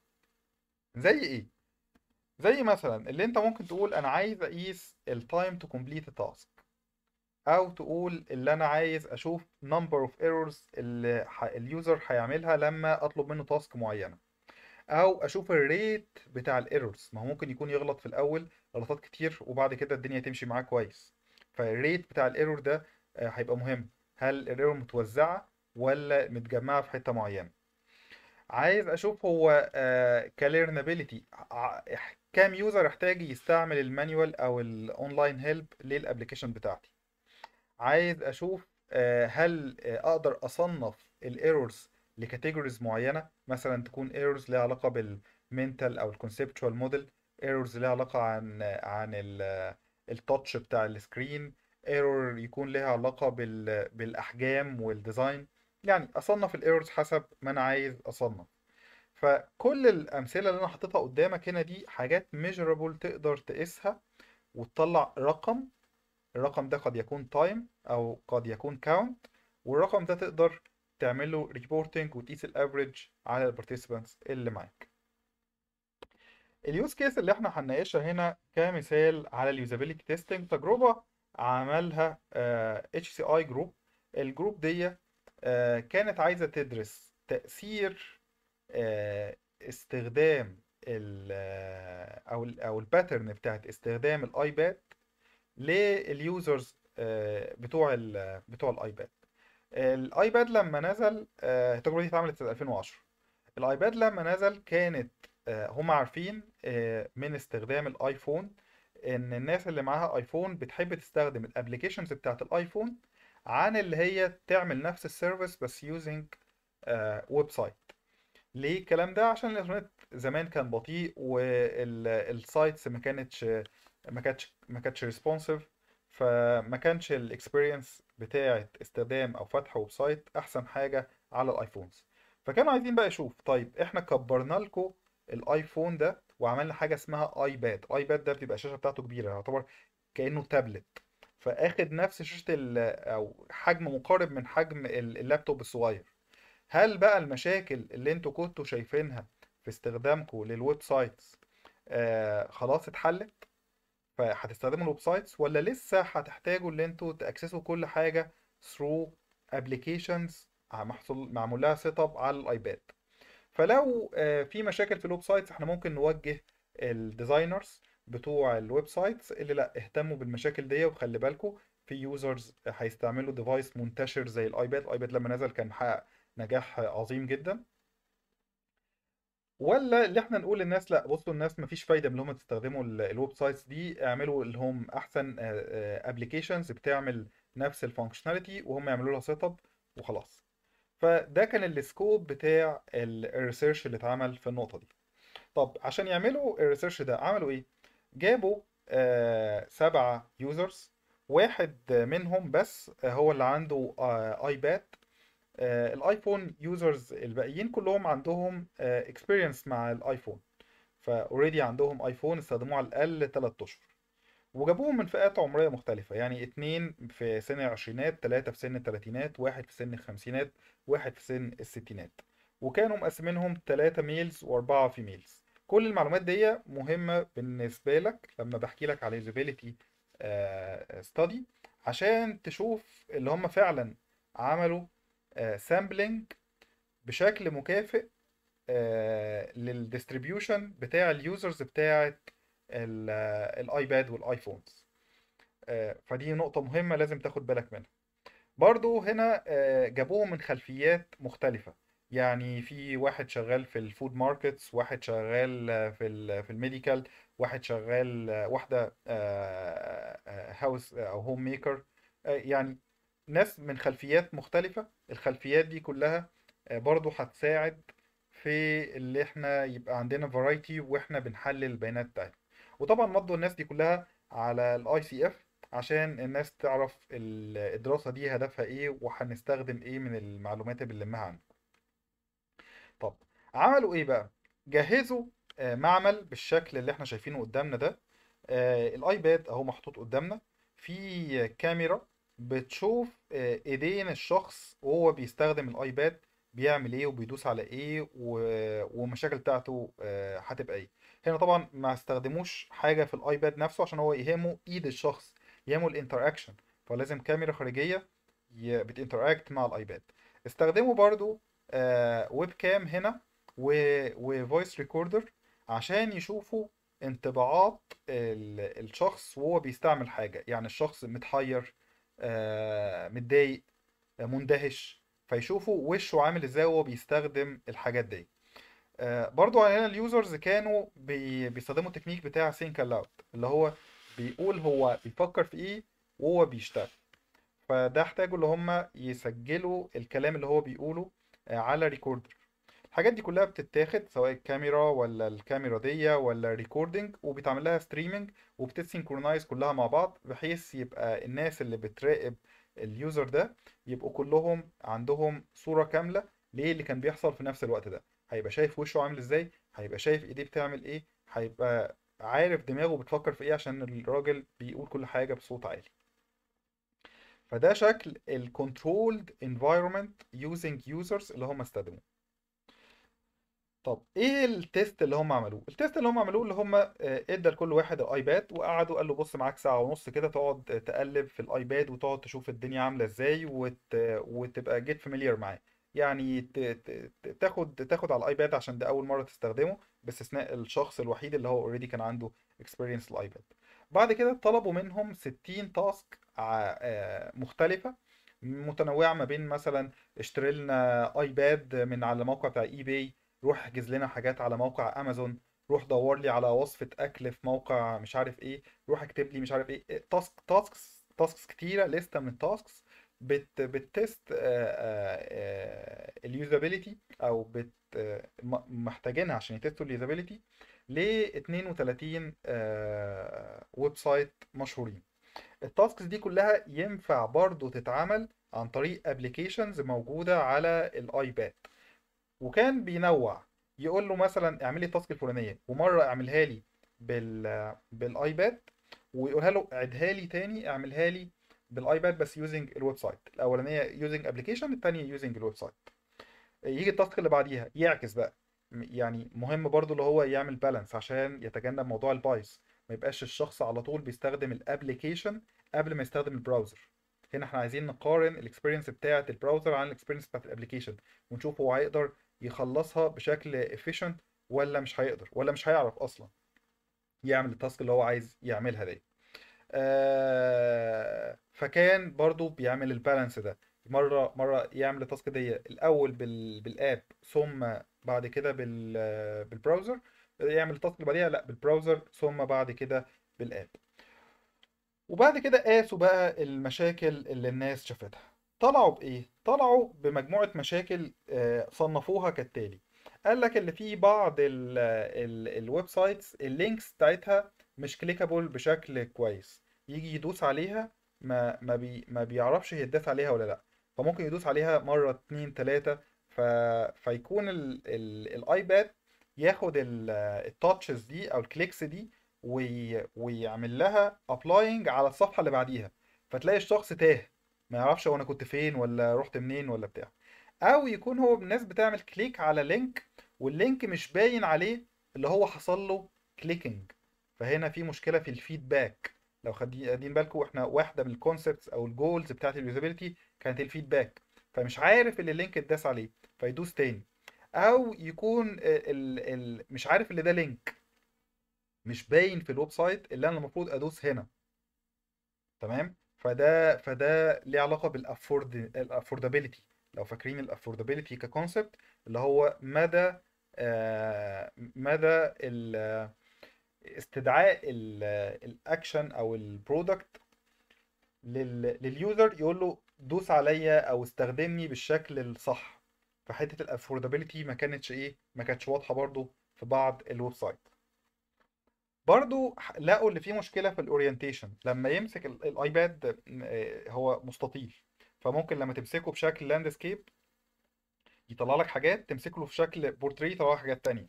زي ايه زي مثلا اللي انت ممكن تقول انا عايز اقيس التايم تو كومبليت تاسك او تقول اللي انا عايز اشوف نمبر اوف ايرورز اللي اليوزر هيعملها لما اطلب منه تاسك معينه او اشوف الريت بتاع الايرورز ما هو ممكن يكون يغلط في الاول غلطات كتير وبعد كده الدنيا تمشي معاه كويس فالريت بتاع الايرور ده آه، هيبقى مهم هل الايرور متوزعه ولا متجمعه في حته معينه عايز اشوف هو آه، كليرنابيلتي كام يوزر يحتاج يستعمل المانيوال او الاونلاين هيلب للابلكيشن بتاعتي عايز اشوف آه، هل آه، اقدر اصنف الايرورز لكاتيجوريز معينه مثلا تكون ايرورز ليها علاقه بالمنتال او الكونسبتوال موديل ايرورز ليها علاقه عن عن التاتش بتاع السكرين ايرور يكون ليها علاقه بالاحجام والديزاين يعني اصنف الايرورز حسب ما انا عايز اصنف فكل الامثله اللي انا حاططها قدامك هنا دي حاجات ميجرابل تقدر تقيسها وتطلع رقم الرقم ده قد يكون تايم او قد يكون كاونت والرقم ده تقدر تعمل له ريبورتنج وتقيس الافريج على البارتيسيبانتس اللي معاك اليوز كيس اللي احنا هنناقشها هنا كمثال على اليوزابيليتي تيستنج تجربه عملها اتش سي اي جروب الجروب دي آه، كانت عايزة تدرس تأثير آه، استخدام الـ آه، او الـ او الباترن بتاعت استخدام الايباد لليوزرز بتوع الـ بتوع الايباد الايباد لما نزل التجربه دي اتعملت في 2010 الايباد لما نزل كانت هم عارفين من استخدام الايفون ان الناس اللي معاها ايفون بتحب تستخدم الابلكيشنز بتاعت الايفون عن اللي هي تعمل نفس السيرفيس بس يوزنج ويب سايت ليه الكلام ده عشان الانترنت زمان كان بطيء والسايتس ما كانتش ما كانتش ما كانتش ريسبونسيف فما كانش الاكسبيرينس بتاعه استخدام او فتح ويب سايت احسن حاجه على الايفونز فكانوا عايزين بقى يشوف طيب احنا كبرنا لكم الايفون ده وعملنا حاجه اسمها ايباد ايباد ده بتبقى الشاشه بتاعته كبيره يعتبر كانه تابلت فاخد نفس شاشه او حجم مقارب من حجم اللابتوب الصغير هل بقى المشاكل اللي انتوا كنتوا شايفينها في استخدامكم للويب سايتس آه خلاص اتحلت فهتستخدموا الويب سايتس ولا لسه هتحتاجوا ان انتوا تاكسسوا كل حاجه ثرو ابلكيشنز محصول معمول لها سيت اب على الايباد فلو آه، في مشاكل في الويب سايتس احنا ممكن نوجه الديزاينرز بتوع الويب سايتس اللي لا اهتموا بالمشاكل دي وخلي بالكم في يوزرز هيستعملوا ديفايس منتشر زي الايباد الايباد لما نزل كان حقق نجاح عظيم جدا ولا اللي احنا نقول للناس لا بصوا الناس مفيش فايده من ان هم تستخدموا الويب سايتس دي اعملوا اللي هم احسن ابلكيشنز آه، آه، بتعمل نفس الفانكشناليتي وهم يعملوا لها سيت اب وخلاص فده كان السكوب بتاع الريسيرش اللي اتعمل في النقطه دي طب عشان يعملوا الريسيرش ده عملوا ايه جابوا آه، سبعة يوزرز واحد منهم بس هو اللي عنده ايباد آه، آه، الايفون يوزرز الباقيين كلهم عندهم اكسبيرينس مع الايفون فاوريدي عندهم ايفون استخدموه على الاقل 3 اشهر وجابوهم من فئات عمريه مختلفه يعني اتنين في سن العشرينات تلاتة في سن التلاتينات واحد في سن الخمسينات واحد في سن الستينات وكانوا مقسمينهم تلاتة ميلز واربعة فيميلز كل المعلومات دي مهمه بالنسبه لك لما بحكي لك على usability آه، study عشان تشوف اللي هم فعلا عملوا سامبلينج آه، بشكل مكافئ آه، للديستريبيوشن بتاع اليوزرز بتاعه الايباد والايفونز فدي نقطة مهمة لازم تاخد بالك منها برضو هنا جابوهم من خلفيات مختلفة يعني في واحد شغال في الفود ماركتس واحد شغال في في الميديكال واحد شغال واحدة هاوس أو هوم ميكر يعني ناس من خلفيات مختلفة الخلفيات دي كلها آه، برضو هتساعد في اللي احنا يبقى عندنا فرايتي واحنا بنحلل البيانات بتاعتنا وطبعا مضوا الناس دي كلها على الاي سي اف عشان الناس تعرف الدراسة دي هدفها ايه وهنستخدم ايه من المعلومات اللي بنلمها عنها عملوا ايه بقى جهزوا آه، معمل بالشكل اللي احنا شايفينه قدامنا ده آه، الايباد اهو محطوط قدامنا في كاميرا بتشوف آه، ايدين الشخص وهو بيستخدم الايباد بيعمل ايه وبيدوس على ايه ومشاكل بتاعته هتبقى ايه هنا طبعا ما استخدموش حاجه في الايباد نفسه عشان هو يهمه ايد الشخص يهمه الانتراكشن فلازم كاميرا خارجيه بتانتراكت مع الايباد استخدموا برضو ويب كام هنا وفويس ريكوردر عشان يشوفوا انطباعات الشخص وهو بيستعمل حاجة يعني الشخص متحير آه، متضايق آه، مندهش فيشوفوا وشه عامل ازاي وهو بيستخدم الحاجات دي آه، برضو هنا اليوزرز كانوا بيستخدموا تكنيك بتاع سينك اللاوت اللي هو بيقول هو بيفكر في ايه وهو بيشتغل فده احتاجوا اللي هم يسجلوا الكلام اللي هو بيقوله على ريكوردر الحاجات دي كلها بتتاخد سواء الكاميرا ولا الكاميرا دي ولا ريكوردنج وبيتعمل لها ستريمنج وبتسينكرونايز كلها مع بعض بحيث يبقى الناس اللي بتراقب اليوزر ده يبقوا كلهم عندهم صورة كاملة ليه اللي كان بيحصل في نفس الوقت ده هيبقى شايف وشه عامل ازاي هيبقى شايف ايديه بتعمل ايه هيبقى عارف دماغه بتفكر في ايه عشان الراجل بيقول كل حاجة بصوت عالي فده شكل الـ controlled environment using users اللي هم استخدموه طب ايه التيست اللي هم عملوه التيست اللي هم عملوه اللي هم آه، ادى لكل واحد الايباد وقعدوا قال له بص معاك ساعه ونص كده تقعد تقلب في الايباد وتقعد تشوف الدنيا عامله ازاي وت... وتبقى جيت فاميليار معاه يعني ت... ت... تاخد تاخد على الايباد عشان ده اول مره تستخدمه باستثناء الشخص الوحيد اللي هو اوريدي كان عنده اكسبيرينس الايباد بعد كده طلبوا منهم 60 تاسك آه، مختلفه متنوعه ما بين مثلا اشتري لنا ايباد من على الموقع بتاع اي باي روح احجز لنا حاجات على موقع امازون روح دور لي على وصفه اكل في موقع مش عارف ايه روح اكتب لي مش عارف ايه تاسك تاسكس تاسكس كتيره لسته من التاسكس بت بتست آه، آه، آه، اليوزابيلتي او بت محتاجينها عشان يتستوا اليوزابيلتي ل 32 ويب سايت مشهورين التاسكس دي كلها ينفع برضو تتعمل عن طريق ابلكيشنز موجوده على الايباد وكان بينوع يقول له مثلا اعمل لي التاسك الفلانيه ومره اعملها لي بال بالايباد ويقولها له عدها لي تاني اعملها لي بالايباد بس يوزنج الويب سايت الاولانيه يوزنج ابلكيشن الثانيه يوزنج الويب سايت يجي التاسك اللي بعديها يعكس بقى يعني مهم برضو اللي هو يعمل بالانس عشان يتجنب موضوع البايس ما يبقاش الشخص على طول بيستخدم الابلكيشن قبل ما يستخدم البراوزر هنا احنا عايزين نقارن الاكسبيرينس بتاعه البراوزر عن الاكسبيرينس بتاعه الابلكيشن ونشوف هو هيقدر يخلصها بشكل افيشنت ولا مش هيقدر ولا مش هيعرف اصلا يعمل التاسك اللي هو عايز يعملها دي آه، فكان برضو بيعمل البالانس ده مره مره يعمل التاسك دي الاول بال... بالاب ثم بعد كده بال... بالبراوزر يعمل التاسك اللي بعديها لا بالبراوزر ثم بعد كده بالاب وبعد كده قاسوا بقى المشاكل اللي الناس شافتها طلعوا بايه طلعوا بمجموعه مشاكل آه، صنفوها كالتالي قال لك اللي فيه بعض الويب سايتس اللينكس بتاعتها مش كليكابل بشكل كويس يجي يدوس عليها ما ما, بي ما بيعرفش يدوس عليها ولا لا فممكن يدوس عليها مره اتنين تلاته ف... فيكون الايباد ياخد التاتشز دي او الكليكس دي وي... ويعمل لها ابلاينج على الصفحه اللي بعديها فتلاقي الشخص تاه ما يعرفش هو انا كنت فين ولا رحت منين ولا بتاع او يكون هو الناس بتعمل كليك على لينك واللينك مش باين عليه اللي هو حصل له كليكنج فهنا في مشكله في الفيدباك لو خدين بالكم احنا واحده من الكونسبتس او الجولز بتاعه اليوزابيلتي كانت الفيدباك فمش عارف اللي اللينك اتداس عليه فيدوس تاني او يكون ال ال مش عارف اللي ده لينك مش باين في الويب سايت اللي انا المفروض ادوس هنا تمام فده فده ليه علاقه بالافورد الافوردابيلتي لو فاكرين الافوردابيلتي ككونسبت اللي هو مدى آه مدى استدعاء الاكشن او البرودكت لليوزر يقول له دوس عليا او استخدمني بالشكل الصح فحته الافوردابيلتي ما كانتش ايه ما كانتش واضحه برضو في بعض الويب سايت برضو لقوا اللي فيه مشكله في الاورينتيشن لما يمسك الايباد آه، هو مستطيل فممكن لما تمسكه بشكل لاندسكيب يطلع لك حاجات تمسكه في شكل بورتريه يطلع لك حاجات تانية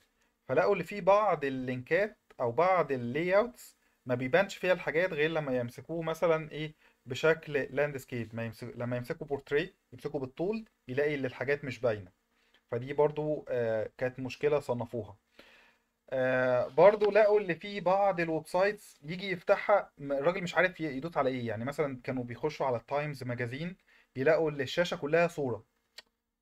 فلقوا اللي فيه بعض اللينكات او بعض اللاي اوتس ما بيبانش فيها الحاجات غير لما يمسكوه مثلا ايه بشكل لاندسكيب ما يمسك... لما يمسكوا بورتريه يمسكوا بالطول يلاقي ان الحاجات مش باينه فدي برضو آه كانت مشكله صنفوها آه، برضو لقوا اللي في بعض الويب سايتس يجي يفتحها الراجل مش عارف يدوس على ايه يعني مثلا كانوا بيخشوا على التايمز ماجازين يلاقوا اللي الشاشه كلها صوره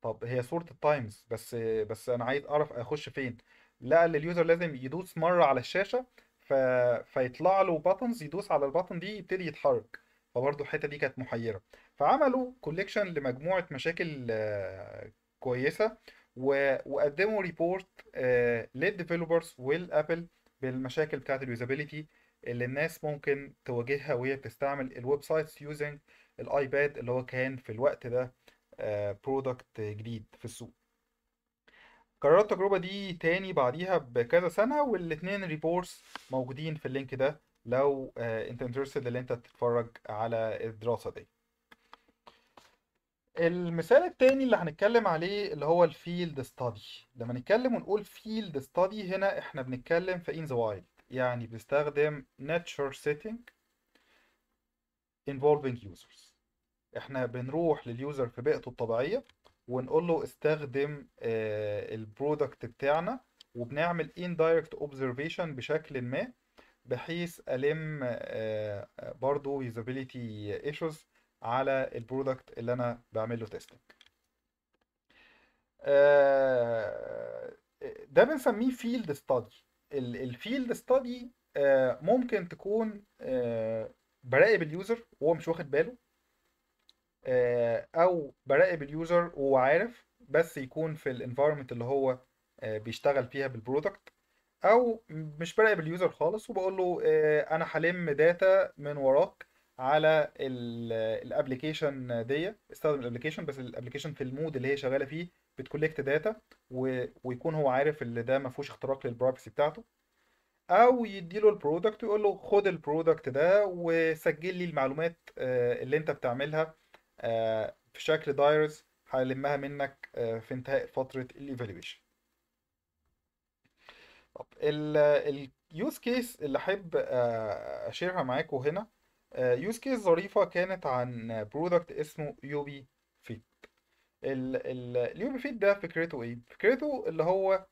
طب هي صوره التايمز بس بس انا عايز اعرف اخش فين لقى اللي اليوزر لازم يدوس مره على الشاشه ف... فيطلع له باتنز يدوس على الباتن دي يبتدي يتحرك فبرضه الحته دي كانت محيره فعملوا كوليكشن لمجموعه مشاكل آه، كويسه وقدموا ريبورت للديفلوبرز والابل بالمشاكل بتاعت اليوزابيلتي اللي الناس ممكن تواجهها وهي بتستعمل الويب سايتس يوزنج الايباد اللي هو كان في الوقت ده برودكت آه، جديد في السوق كررت التجربة دي تاني بعديها بكذا سنة والاتنين ريبورتس موجودين في اللينك ده لو آه، انت انترستد ان انت تتفرج على الدراسة دي المثال التاني اللي هنتكلم عليه اللي هو الفيلد ستادي لما نتكلم ونقول فيلد ستادي هنا احنا بنتكلم في ان ذا وايلد يعني بنستخدم نيتشر سيتنج involving users احنا بنروح لليوزر في بيئته الطبيعية ونقول له استخدم آه، البرودكت بتاعنا وبنعمل indirect observation بشكل ما بحيث ألم آه، آه، برضو usability issues على البرودكت اللي انا بعمل له تيستنج ده بنسميه فيلد ستادي الفيلد ستادي ممكن تكون آه، براقب اليوزر وهو مش واخد باله آه، او براقب اليوزر وهو عارف بس يكون في الانفايرمنت اللي هو آه، بيشتغل فيها بالبرودكت او مش براقب اليوزر خالص وبقول له انا هلم داتا من وراك على الابلكيشن دي استخدم الابلكيشن بس الابلكيشن في المود اللي هي شغاله فيه بتكولكت داتا ويكون هو عارف ان ده ما فيهوش اختراق للبرايفسي بتاعته او يديله البرودكت ويقول له خد البرودكت ده وسجل لي المعلومات آه، اللي انت بتعملها آه، في شكل دايرز هلمها منك آه، في انتهاء فتره الايفالويشن طب اليوز كيس اللي احب اشيرها معاكم هنا يوز آه، كيس ظريفة كانت عن برودكت اسمه يوبي فيت اليوبي فيت ده فكرته ايه؟ فكرته اللي هو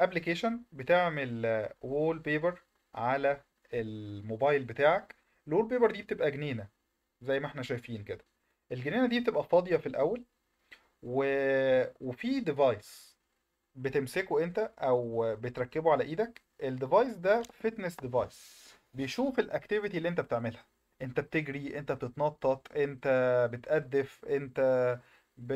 ابلكيشن آه، بتعمل وول بيبر على الموبايل بتاعك الوول بيبر دي بتبقى جنينة زي ما احنا شايفين كده الجنينة دي بتبقى فاضية في الأول و... وفي ديفايس بتمسكه انت او بتركبه على ايدك الديفايس ده فتنس ديفايس بيشوف الاكتيفيتي اللي انت بتعملها انت بتجري انت بتتنطط انت بتقدف انت ب...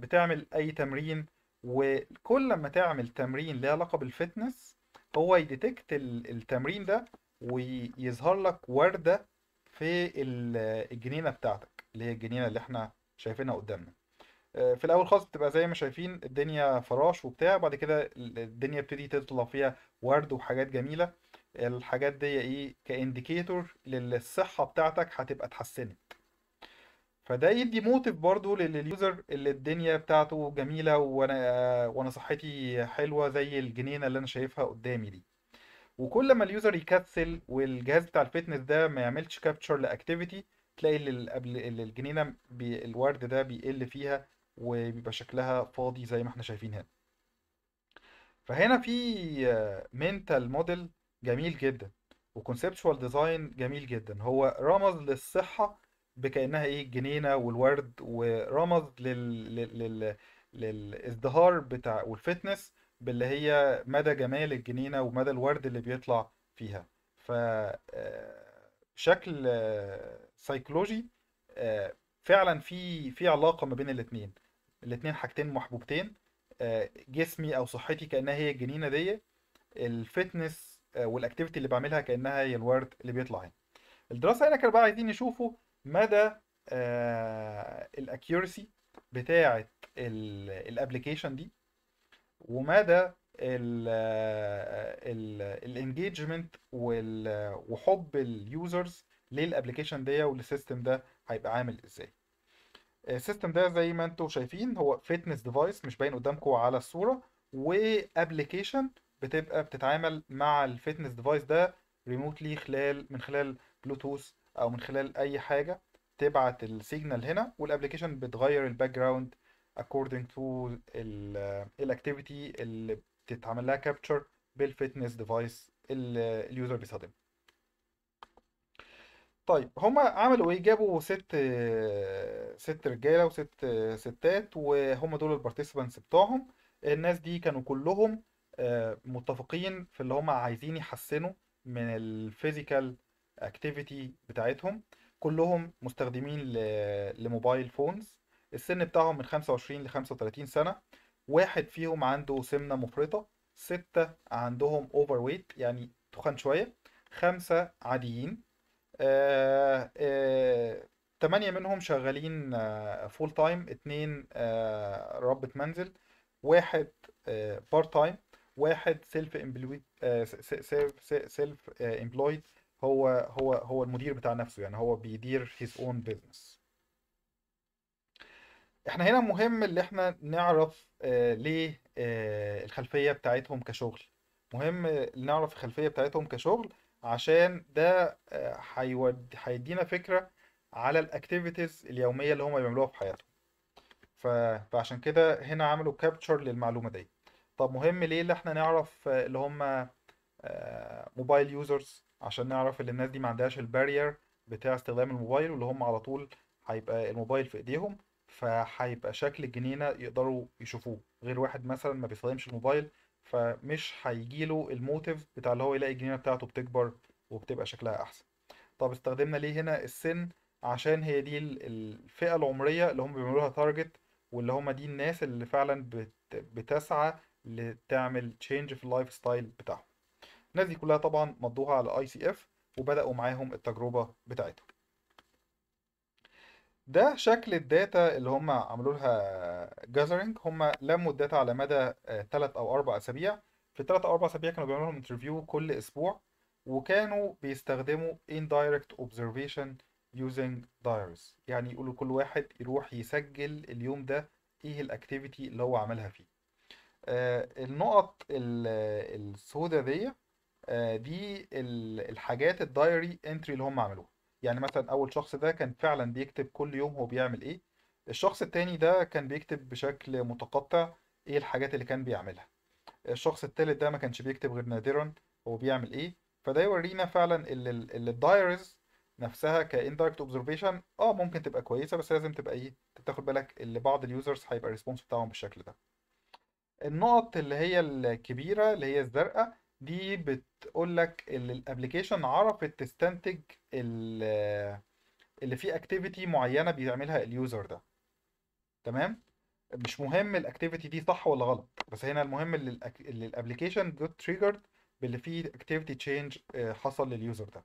بتعمل اي تمرين وكل لما تعمل تمرين ليه علاقه بالفتنس هو يديتكت التمرين ده ويظهر لك ورده في الجنينه بتاعتك اللي هي الجنينه اللي احنا شايفينها قدامنا آه، في الاول خالص بتبقى زي ما شايفين الدنيا فراش وبتاع بعد كده الدنيا بتبتدي تطلع فيها ورد وحاجات جميله الحاجات دي ايه كانديكيتور للصحه بتاعتك هتبقى اتحسنت فده يدي موتيف برضو لليوزر اللي الدنيا بتاعته جميله وانا وانا صحتي حلوه زي الجنينه اللي انا شايفها قدامي دي وكل ما اليوزر يكسل والجهاز بتاع الفتنس ده ما يعملش كابتشر لاكتيفيتي تلاقي اللي قبل الجنينه الورد ده بيقل فيها وبيبقى شكلها فاضي زي ما احنا شايفين هنا فهنا في منتال موديل جميل جدا وكونسبشوال ديزاين جميل جدا هو رمز للصحة بكأنها ايه الجنينة والورد ورمز لل... لل... لل... للازدهار بتاع والفتنس باللي هي مدى جمال الجنينة ومدى الورد اللي بيطلع فيها ف آه، شكل سايكولوجي آه، آه، فعلا في في علاقة ما بين الاتنين الاتنين حاجتين محبوبتين جسمي او صحتي كأنها هي الجنينة دي الفتنس آه، والاكتيفيتي اللي بعملها كانها هي الورد اللي بيطلع هنا الدراسه هنا كانوا بقى عايزين يشوفوا مدى الاكيورسي بتاعه الابلكيشن دي ومدى الانجيجمنت آه، وحب اليوزرز للابلكيشن ده والسيستم ده هيبقى عامل ازاي السيستم آه، ده زي ما انتم شايفين هو فيتنس ديفايس مش باين قدامكم على الصوره وابلكيشن بتبقى بتتعامل مع الفتنس ديفايس ده ريموتلي خلال من خلال بلوتوث او من خلال اي حاجه تبعت السيجنال هنا والابلكيشن بتغير الباك جراوند اكوردنج تو الاكتيفيتي اللي بتتعمل لها كابتشر بالفتنس ديفايس اللي اليوزر بيستخدمه طيب هما عملوا ايه جابوا ست ست رجاله وست ستات وهم دول البارتيسيبانتس بتوعهم الناس دي كانوا كلهم آه، متفقين في اللي هم عايزين يحسنوا من الفيزيكال اكتيفيتي بتاعتهم كلهم مستخدمين لموبايل فونز السن بتاعهم من 25 ل 35 سنة واحد فيهم عنده سمنة مفرطة ستة عندهم اوفر ويت يعني تخن شوية خمسة عاديين آآ آه، آآ آه، تمانية منهم شغالين فول تايم اتنين ربة منزل واحد بار تايم واحد سيلف امبلويد سيلف امبلويد هو هو هو المدير بتاع نفسه يعني هو بيدير هيز اون بزنس احنا هنا مهم اللي احنا نعرف آه، ليه آه، الخلفيه بتاعتهم كشغل مهم نعرف الخلفيه بتاعتهم كشغل عشان ده آه، هيدينا فكره على الاكتيفيتيز اليوميه اللي هم بيعملوها في حياتهم فعشان كده هنا عملوا كابتشر للمعلومه دي طب مهم ليه اللي احنا نعرف آه، اللي هم موبايل آه، يوزرز عشان نعرف ان الناس دي ما عندهاش البارير بتاع استخدام الموبايل واللي هم على طول هيبقى الموبايل في ايديهم فهيبقى شكل الجنينه يقدروا يشوفوه غير واحد مثلا ما بيستخدمش الموبايل فمش هيجيله الموتيف بتاع اللي هو يلاقي الجنينه بتاعته بتكبر وبتبقى شكلها احسن طب استخدمنا ليه هنا السن عشان هي دي الفئه العمريه اللي هم بيعملوها تارجت واللي هم دي الناس اللي فعلا بتسعى اللي تعمل تشينج في اللايف ستايل بتاعهم الناس دي كلها طبعا مضوها على اي سي اف وبداوا معاهم التجربه بتاعتهم ده شكل الداتا اللي هم عملوا لها جاذرنج هم لموا الداتا على مدى 3 آه، او 4 اسابيع في 3 او 4 اسابيع كانوا بيعملوا لهم انترفيو كل اسبوع وكانوا بيستخدموا indirect observation using diaries يعني يقولوا كل واحد يروح يسجل اليوم ده ايه الاكتيفيتي اللي هو عملها فيه آه، النقط السوداء دي آه، دي الحاجات الدايري انتري اللي هم عملوها يعني مثلا اول شخص ده كان فعلا بيكتب كل يوم هو بيعمل ايه الشخص التاني ده كان بيكتب بشكل متقطع ايه الحاجات اللي كان بيعملها الشخص التالت ده ما كانش بيكتب غير نادرا هو بيعمل ايه فده يورينا فعلا اللي, الدايريز نفسها كاندايركت اوبزرفيشن اه ممكن تبقى كويسه بس لازم تبقى ايه تاخد بالك اللي بعض اليوزرز هيبقى الريسبونس بتاعهم بالشكل ده النقط اللي هي الكبيرة اللي هي الزرقاء دي بتقول لك الابلكيشن عرفت تستنتج اللي فيه اكتيفيتي معينة بيعملها اليوزر ده تمام مش مهم الاكتيفيتي دي صح ولا غلط بس هنا المهم اللي الابلكيشن جوت تريجرد باللي فيه اكتيفيتي تشينج حصل لليوزر ده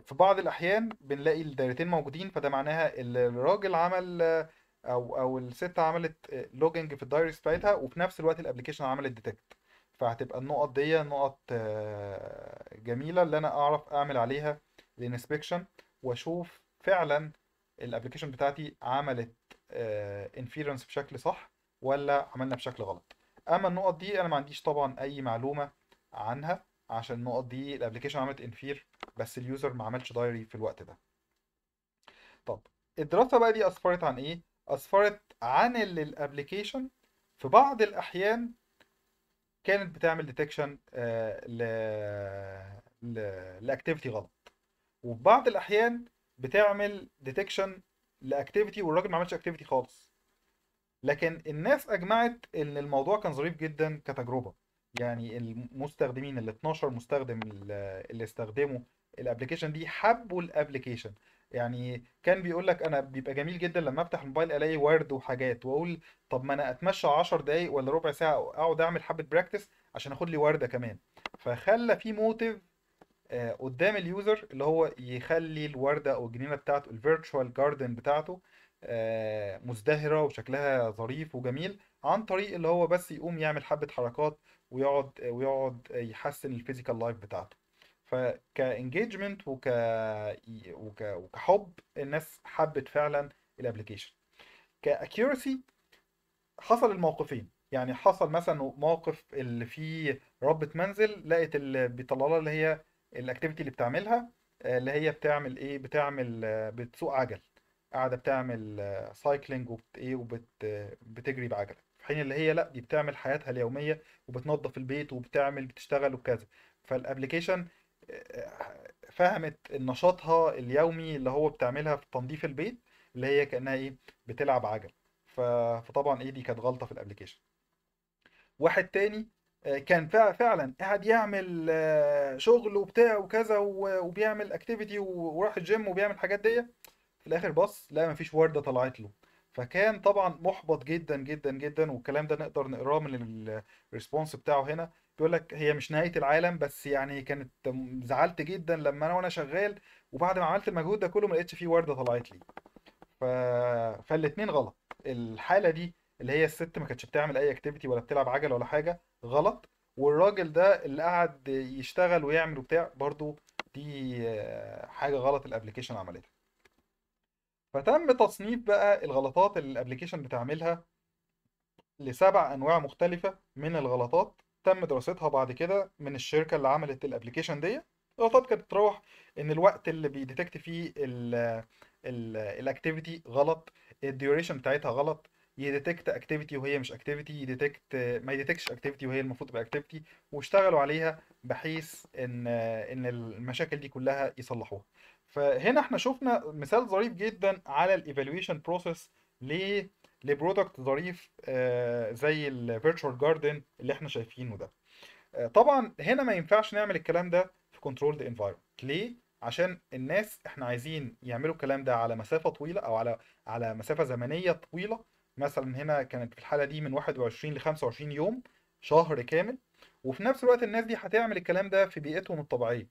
في بعض الاحيان بنلاقي الدايرتين موجودين فده معناها الراجل عمل او او الست عملت لوجنج في الدايركس بتاعتها وفي نفس الوقت الابلكيشن عملت ديتكت فهتبقى النقط دي نقط آه، جميله اللي انا اعرف اعمل عليها الانسبكشن واشوف فعلا الابلكيشن بتاعتي عملت انفيرنس آه، بشكل صح ولا عملنا بشكل غلط اما النقط دي انا ما عنديش طبعا اي معلومه عنها عشان النقط دي الابلكيشن عملت انفير بس اليوزر ما عملش دايري في الوقت ده طب الدراسه بقى دي اسفرت عن ايه أسفرت عن الابلكيشن في بعض الأحيان كانت بتعمل ديتكشن آه، ل لاكتيفيتي غلط وفي بعض الأحيان بتعمل ديتكشن لاكتيفيتي والراجل ما عملش اكتيفيتي خالص لكن الناس اجمعت ان الموضوع كان ظريف جدا كتجربه يعني المستخدمين ال 12 مستخدم اللي استخدموا الابلكيشن دي حبوا الابلكيشن يعني كان بيقول لك انا بيبقى جميل جدا لما افتح الموبايل الاقي ورد وحاجات واقول طب ما انا اتمشى 10 دقايق ولا ربع ساعه اقعد اعمل حبه براكتس عشان اخد لي ورده كمان فخلى في موتيف آه، قدام اليوزر اللي هو يخلي الورده او الجنينه بتاعته الفيرتشوال جاردن بتاعته آه، مزدهره وشكلها ظريف وجميل عن طريق اللي هو بس يقوم يعمل حبه حركات ويقعد ويقعد يحسن الفيزيكال لايف بتاعته فكانجيجمنت وك... وك... وكحب الناس حبت فعلا الابلكيشن كاكيورسي حصل الموقفين يعني حصل مثلا موقف اللي فيه ربة منزل لقت اللي بيطلع لها اللي هي الاكتيفيتي اللي بتعملها آه، اللي هي بتعمل ايه بتعمل آه، بتسوق عجل قاعده بتعمل سايكلينج آه، وبت ايه وبت بتجري بعجله في حين اللي هي لا دي بتعمل حياتها اليوميه وبتنظف البيت وبتعمل بتشتغل وكذا فالابلكيشن فهمت نشاطها اليومي اللي هو بتعملها في تنظيف البيت اللي هي كانها ايه بتلعب عجل فطبعا ايه دي كانت غلطه في الابلكيشن واحد تاني آه، كان فعلا قاعد يعمل آه، شغل وبتاع وكذا وبيعمل اكتيفيتي وراح الجيم وبيعمل الحاجات دي في الاخر بص لا مفيش ورده طلعت له فكان طبعا محبط جدا جدا جدا والكلام ده نقدر نقراه من الريسبونس بتاعه هنا بيقول لك هي مش نهايه العالم بس يعني كانت زعلت جدا لما انا وانا شغال وبعد ما عملت المجهود ده كله ما لقيتش فيه ورده طلعت لي ف... فالاثنين غلط الحاله دي اللي هي الست ما كانتش بتعمل اي اكتيفيتي ولا بتلعب عجل ولا حاجه غلط والراجل ده اللي قعد يشتغل ويعمل وبتاع برضه دي آه، حاجه غلط الابلكيشن عملتها فتم تصنيف بقى الغلطات اللي الابلكيشن بتعملها لسبع انواع مختلفه من الغلطات تم دراستها بعد كده من الشركه اللي عملت الابلكيشن دي الغلطات كانت بتروح ان الوقت اللي بيديتكت فيه الاكتيفيتي غلط الديوريشن بتاعتها غلط يديتكت اكتيفيتي وهي مش اكتيفيتي يديتكت ما يديتكش اكتيفيتي وهي المفروض تبقى اكتيفيتي واشتغلوا عليها بحيث ان ان المشاكل دي كلها يصلحوها فهنا احنا شفنا مثال ظريف جدا على الايفالويشن بروسيس ليه لبرودكت ظريف آه، زي الفيرتشوال جاردن اللي احنا شايفينه ده آه، طبعا هنا ما ينفعش نعمل الكلام ده في كنترولد انفايرمنت ليه عشان الناس احنا عايزين يعملوا الكلام ده على مسافه طويله او على على مسافه زمنيه طويله مثلا هنا كانت في الحاله دي من 21 ل 25 يوم شهر كامل وفي نفس الوقت الناس دي هتعمل الكلام ده في بيئتهم الطبيعيه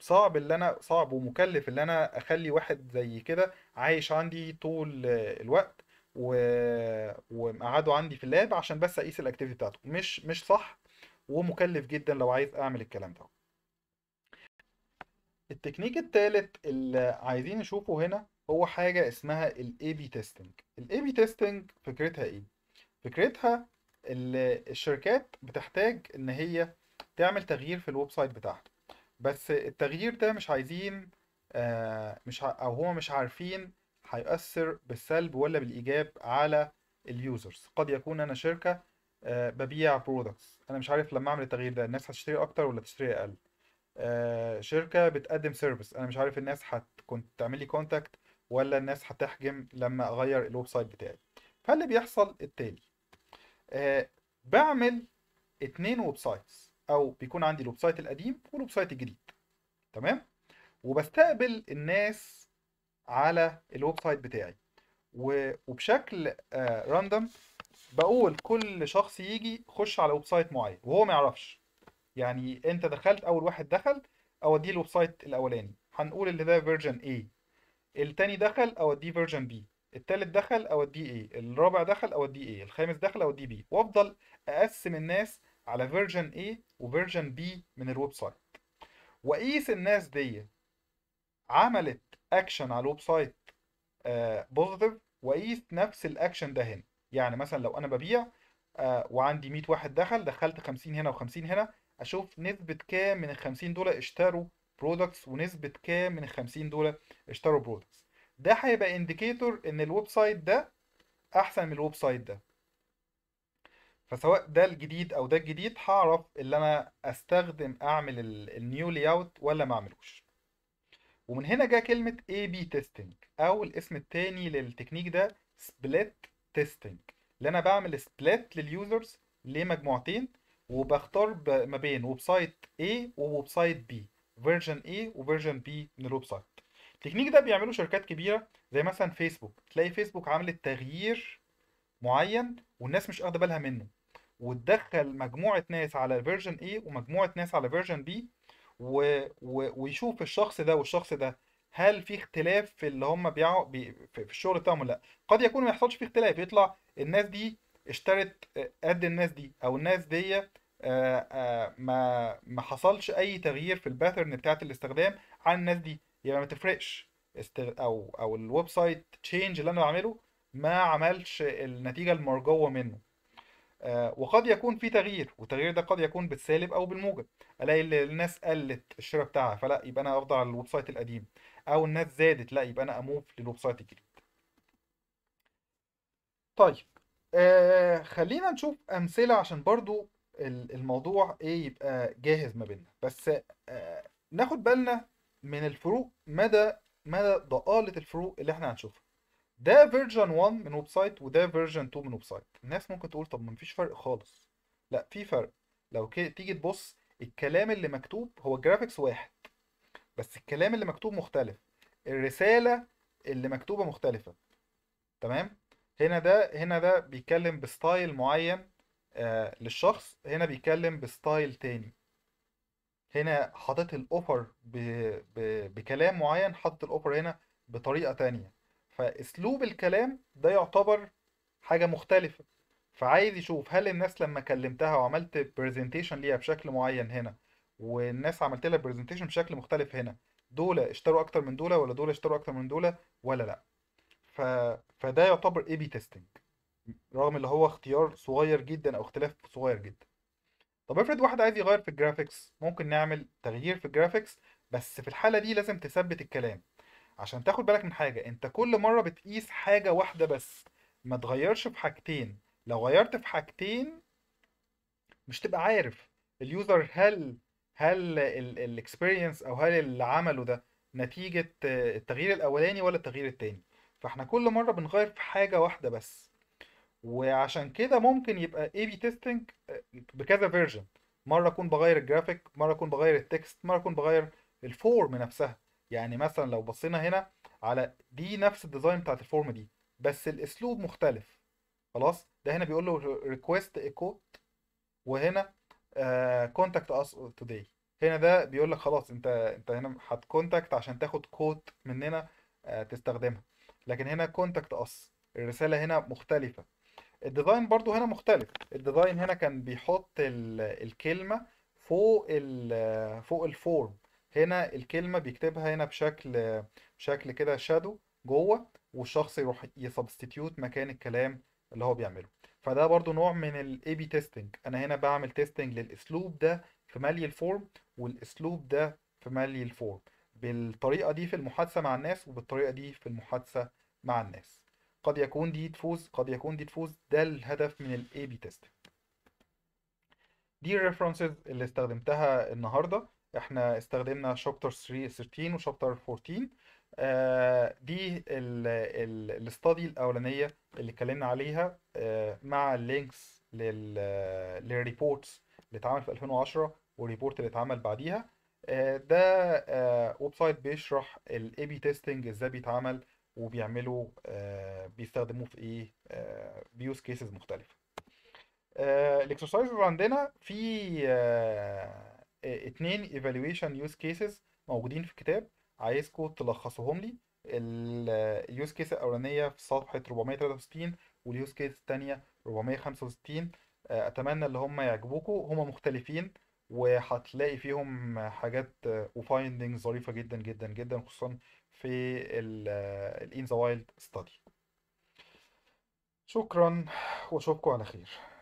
صعب اللي انا صعب ومكلف اللي انا اخلي واحد زي كده عايش عندي طول الوقت و... ومقعده عندي في اللاب عشان بس اقيس الاكتيفيتي بتاعته مش مش صح ومكلف جدا لو عايز اعمل الكلام ده التكنيك الثالث اللي عايزين نشوفه هنا هو حاجه اسمها الاي بي تيستنج الاي بي تيستنج فكرتها ايه فكرتها الشركات بتحتاج ان هي تعمل تغيير في الويب سايت بتاعها بس التغيير ده مش عايزين آه، مش او هما مش عارفين هيأثر بالسلب ولا بالإيجاب على اليوزرز قد يكون أنا شركة آه، ببيع برودكتس أنا مش عارف لما أعمل التغيير ده الناس هتشتري أكتر ولا تشتري أقل آه، شركة بتقدم سيرفيس أنا مش عارف الناس هتكون تعمل لي كونتاكت ولا الناس هتحجم لما أغير الويب سايت بتاعي فاللي بيحصل التالي آه، بعمل اتنين ويب سايتس أو بيكون عندي الويب سايت القديم والويب سايت الجديد تمام وبستقبل الناس على الويب سايت بتاعي وبشكل راندوم آه، بقول كل شخص يجي خش على ويب سايت معين وهو ما يعرفش يعني انت دخلت اول واحد دخل اوديه الويب سايت الاولاني هنقول اللي ده فيرجن A التاني دخل اوديه فيرجن B التالت دخل اوديه A الرابع دخل اوديه A الخامس دخل اوديه B وافضل اقسم الناس على فيرجن A وفيرجن B من الويب سايت واقيس الناس دي عملت اكشن على الويب سايت بوزيتيف آه، واقيس نفس الاكشن ده هنا يعني مثلا لو انا ببيع آه، وعندي 100 واحد دخل دخلت 50 هنا و50 هنا اشوف نسبه كام من ال 50 دول اشتروا برودكتس ونسبه كام من ال 50 دول اشتروا برودكتس ده هيبقى انديكيتور ان الويب سايت ده احسن من الويب سايت ده فسواء ده الجديد او ده الجديد هعرف اللي انا استخدم اعمل النيو لي اوت ولا ما اعملوش ومن هنا جاء كلمة A-B testing أو الاسم التاني للتكنيك ده split testing اللي أنا بعمل split لليوزرز لمجموعتين وبختار ما بين ويب سايت A وويب سايت B فيرجن A وفيرجن B من الويب سايت التكنيك ده بيعمله شركات كبيرة زي مثلا فيسبوك تلاقي فيسبوك عملت تغيير معين والناس مش واخدة بالها منه وتدخل مجموعة ناس على فيرجن A ومجموعة ناس على فيرجن B و... و... ويشوف الشخص ده والشخص ده هل في اختلاف في اللي هم بيعوا بي... في الشغل بتاعهم ولا لا قد يكون ما يحصلش في اختلاف يطلع الناس دي اشترت قد الناس دي او الناس دي ما ما حصلش اي تغيير في الباترن بتاعه الاستخدام عن الناس دي يبقى يعني ما تفرقش او او الويب سايت تشينج اللي انا بعمله ما عملش النتيجه المرجوه منه آه، وقد يكون في تغيير والتغيير ده قد يكون بالسالب او بالموجب الاقي الناس قلت الشراء بتاعها فلا يبقى انا افضل على الويب سايت القديم او الناس زادت لا يبقى انا اموف للويب سايت الجديد طيب آه خلينا نشوف امثله عشان برضو الموضوع ايه يبقى جاهز ما بيننا بس آه ناخد بالنا من الفروق مدى مدى ضآلة الفروق اللي احنا هنشوفها ده فيرجن 1 من ويب سايت وده فيرجن 2 من ويب سايت الناس ممكن تقول طب ما فيش فرق خالص لا في فرق لو تيجي تبص الكلام اللي مكتوب هو الجرافيكس واحد بس الكلام اللي مكتوب مختلف الرسالة اللي مكتوبة مختلفة تمام هنا ده هنا ده بيتكلم بستايل معين آه للشخص هنا بيتكلم بستايل تاني هنا حاطط الاوفر بكلام معين حاطط الاوفر هنا بطريقة تانية فاسلوب الكلام ده يعتبر حاجه مختلفه فعايز يشوف هل الناس لما كلمتها وعملت برزنتيشن ليها بشكل معين هنا والناس عملت لها برزنتيشن بشكل مختلف هنا دول اشتروا اكتر من دول ولا دول اشتروا اكتر من دول ولا لا ف... فده يعتبر اي بي تيستنج رغم اللي هو اختيار صغير جدا او اختلاف صغير جدا طب افرض واحد عايز يغير في الجرافيكس ممكن نعمل تغيير في الجرافيكس بس في الحالة دي لازم تثبت الكلام عشان تاخد بالك من حاجه انت كل مره بتقيس حاجه واحده بس ما تغيرش في حاجتين لو غيرت في حاجتين مش تبقى عارف اليوزر هل هل الاكسبيرينس او هل اللي عمله ده نتيجه التغيير الاولاني ولا التغيير التاني فاحنا كل مره بنغير في حاجه واحده بس وعشان كده ممكن يبقى اي بي تيستنج بكذا فيرجن مره اكون بغير الجرافيك مره اكون بغير التكست مره اكون بغير الفورم نفسها يعني مثلا لو بصينا هنا على دي نفس الديزاين بتاعت الفورم دي بس الاسلوب مختلف خلاص ده هنا بيقول له ريكويست ايكو وهنا كونتاكت اس توداي هنا ده بيقول لك خلاص انت انت هنا هتكونتاكت عشان تاخد كود مننا آه، تستخدمها لكن هنا كونتاكت اس الرساله هنا مختلفه الديزاين برضو هنا مختلف الديزاين هنا كان بيحط الكلمه فوق آه، فوق الفورم هنا الكلمة بيكتبها هنا بشكل بشكل كده شادو جوه والشخص يروح يسبستيتيوت مكان الكلام اللي هو بيعمله فده برضو نوع من الاي بي تيستنج انا هنا بعمل تيستنج للاسلوب ده في مالي الفورم والاسلوب ده في مالي الفورم بالطريقة دي في المحادثة مع الناس وبالطريقة دي في المحادثة مع الناس قد يكون دي تفوز قد يكون دي تفوز ده الهدف من الاي بي تيستنج دي الريفرنسز اللي استخدمتها النهارده احنا استخدمنا شابتر 13 وشابتر 14 دي الاستادي الاولانيه اللي اتكلمنا عليها آه، مع اللينكس للريبورتس اللي اتعمل في 2010 والريبورت اللي اتعمل بعديها آه، ده آه، ويب سايت بيشرح الاي بي تيستنج ازاي بيتعمل وبيعملوا بيستخدموه في ايه بيوز كيسز مختلفه الاكسرسايز عندنا في اتنين ايفالويشن يوز كيسز موجودين في الكتاب عايزكم تلخصوهم لي اليوز كيس الاولانيه في صفحه 463 واليوز كيس الثانيه 465 اتمنى ان هم يعجبوكم هم مختلفين وهتلاقي فيهم حاجات آه، وفايندنج ظريفه جدا جدا جدا خصوصا في الان ذا وايلد ستادي شكرا واشوفكم على خير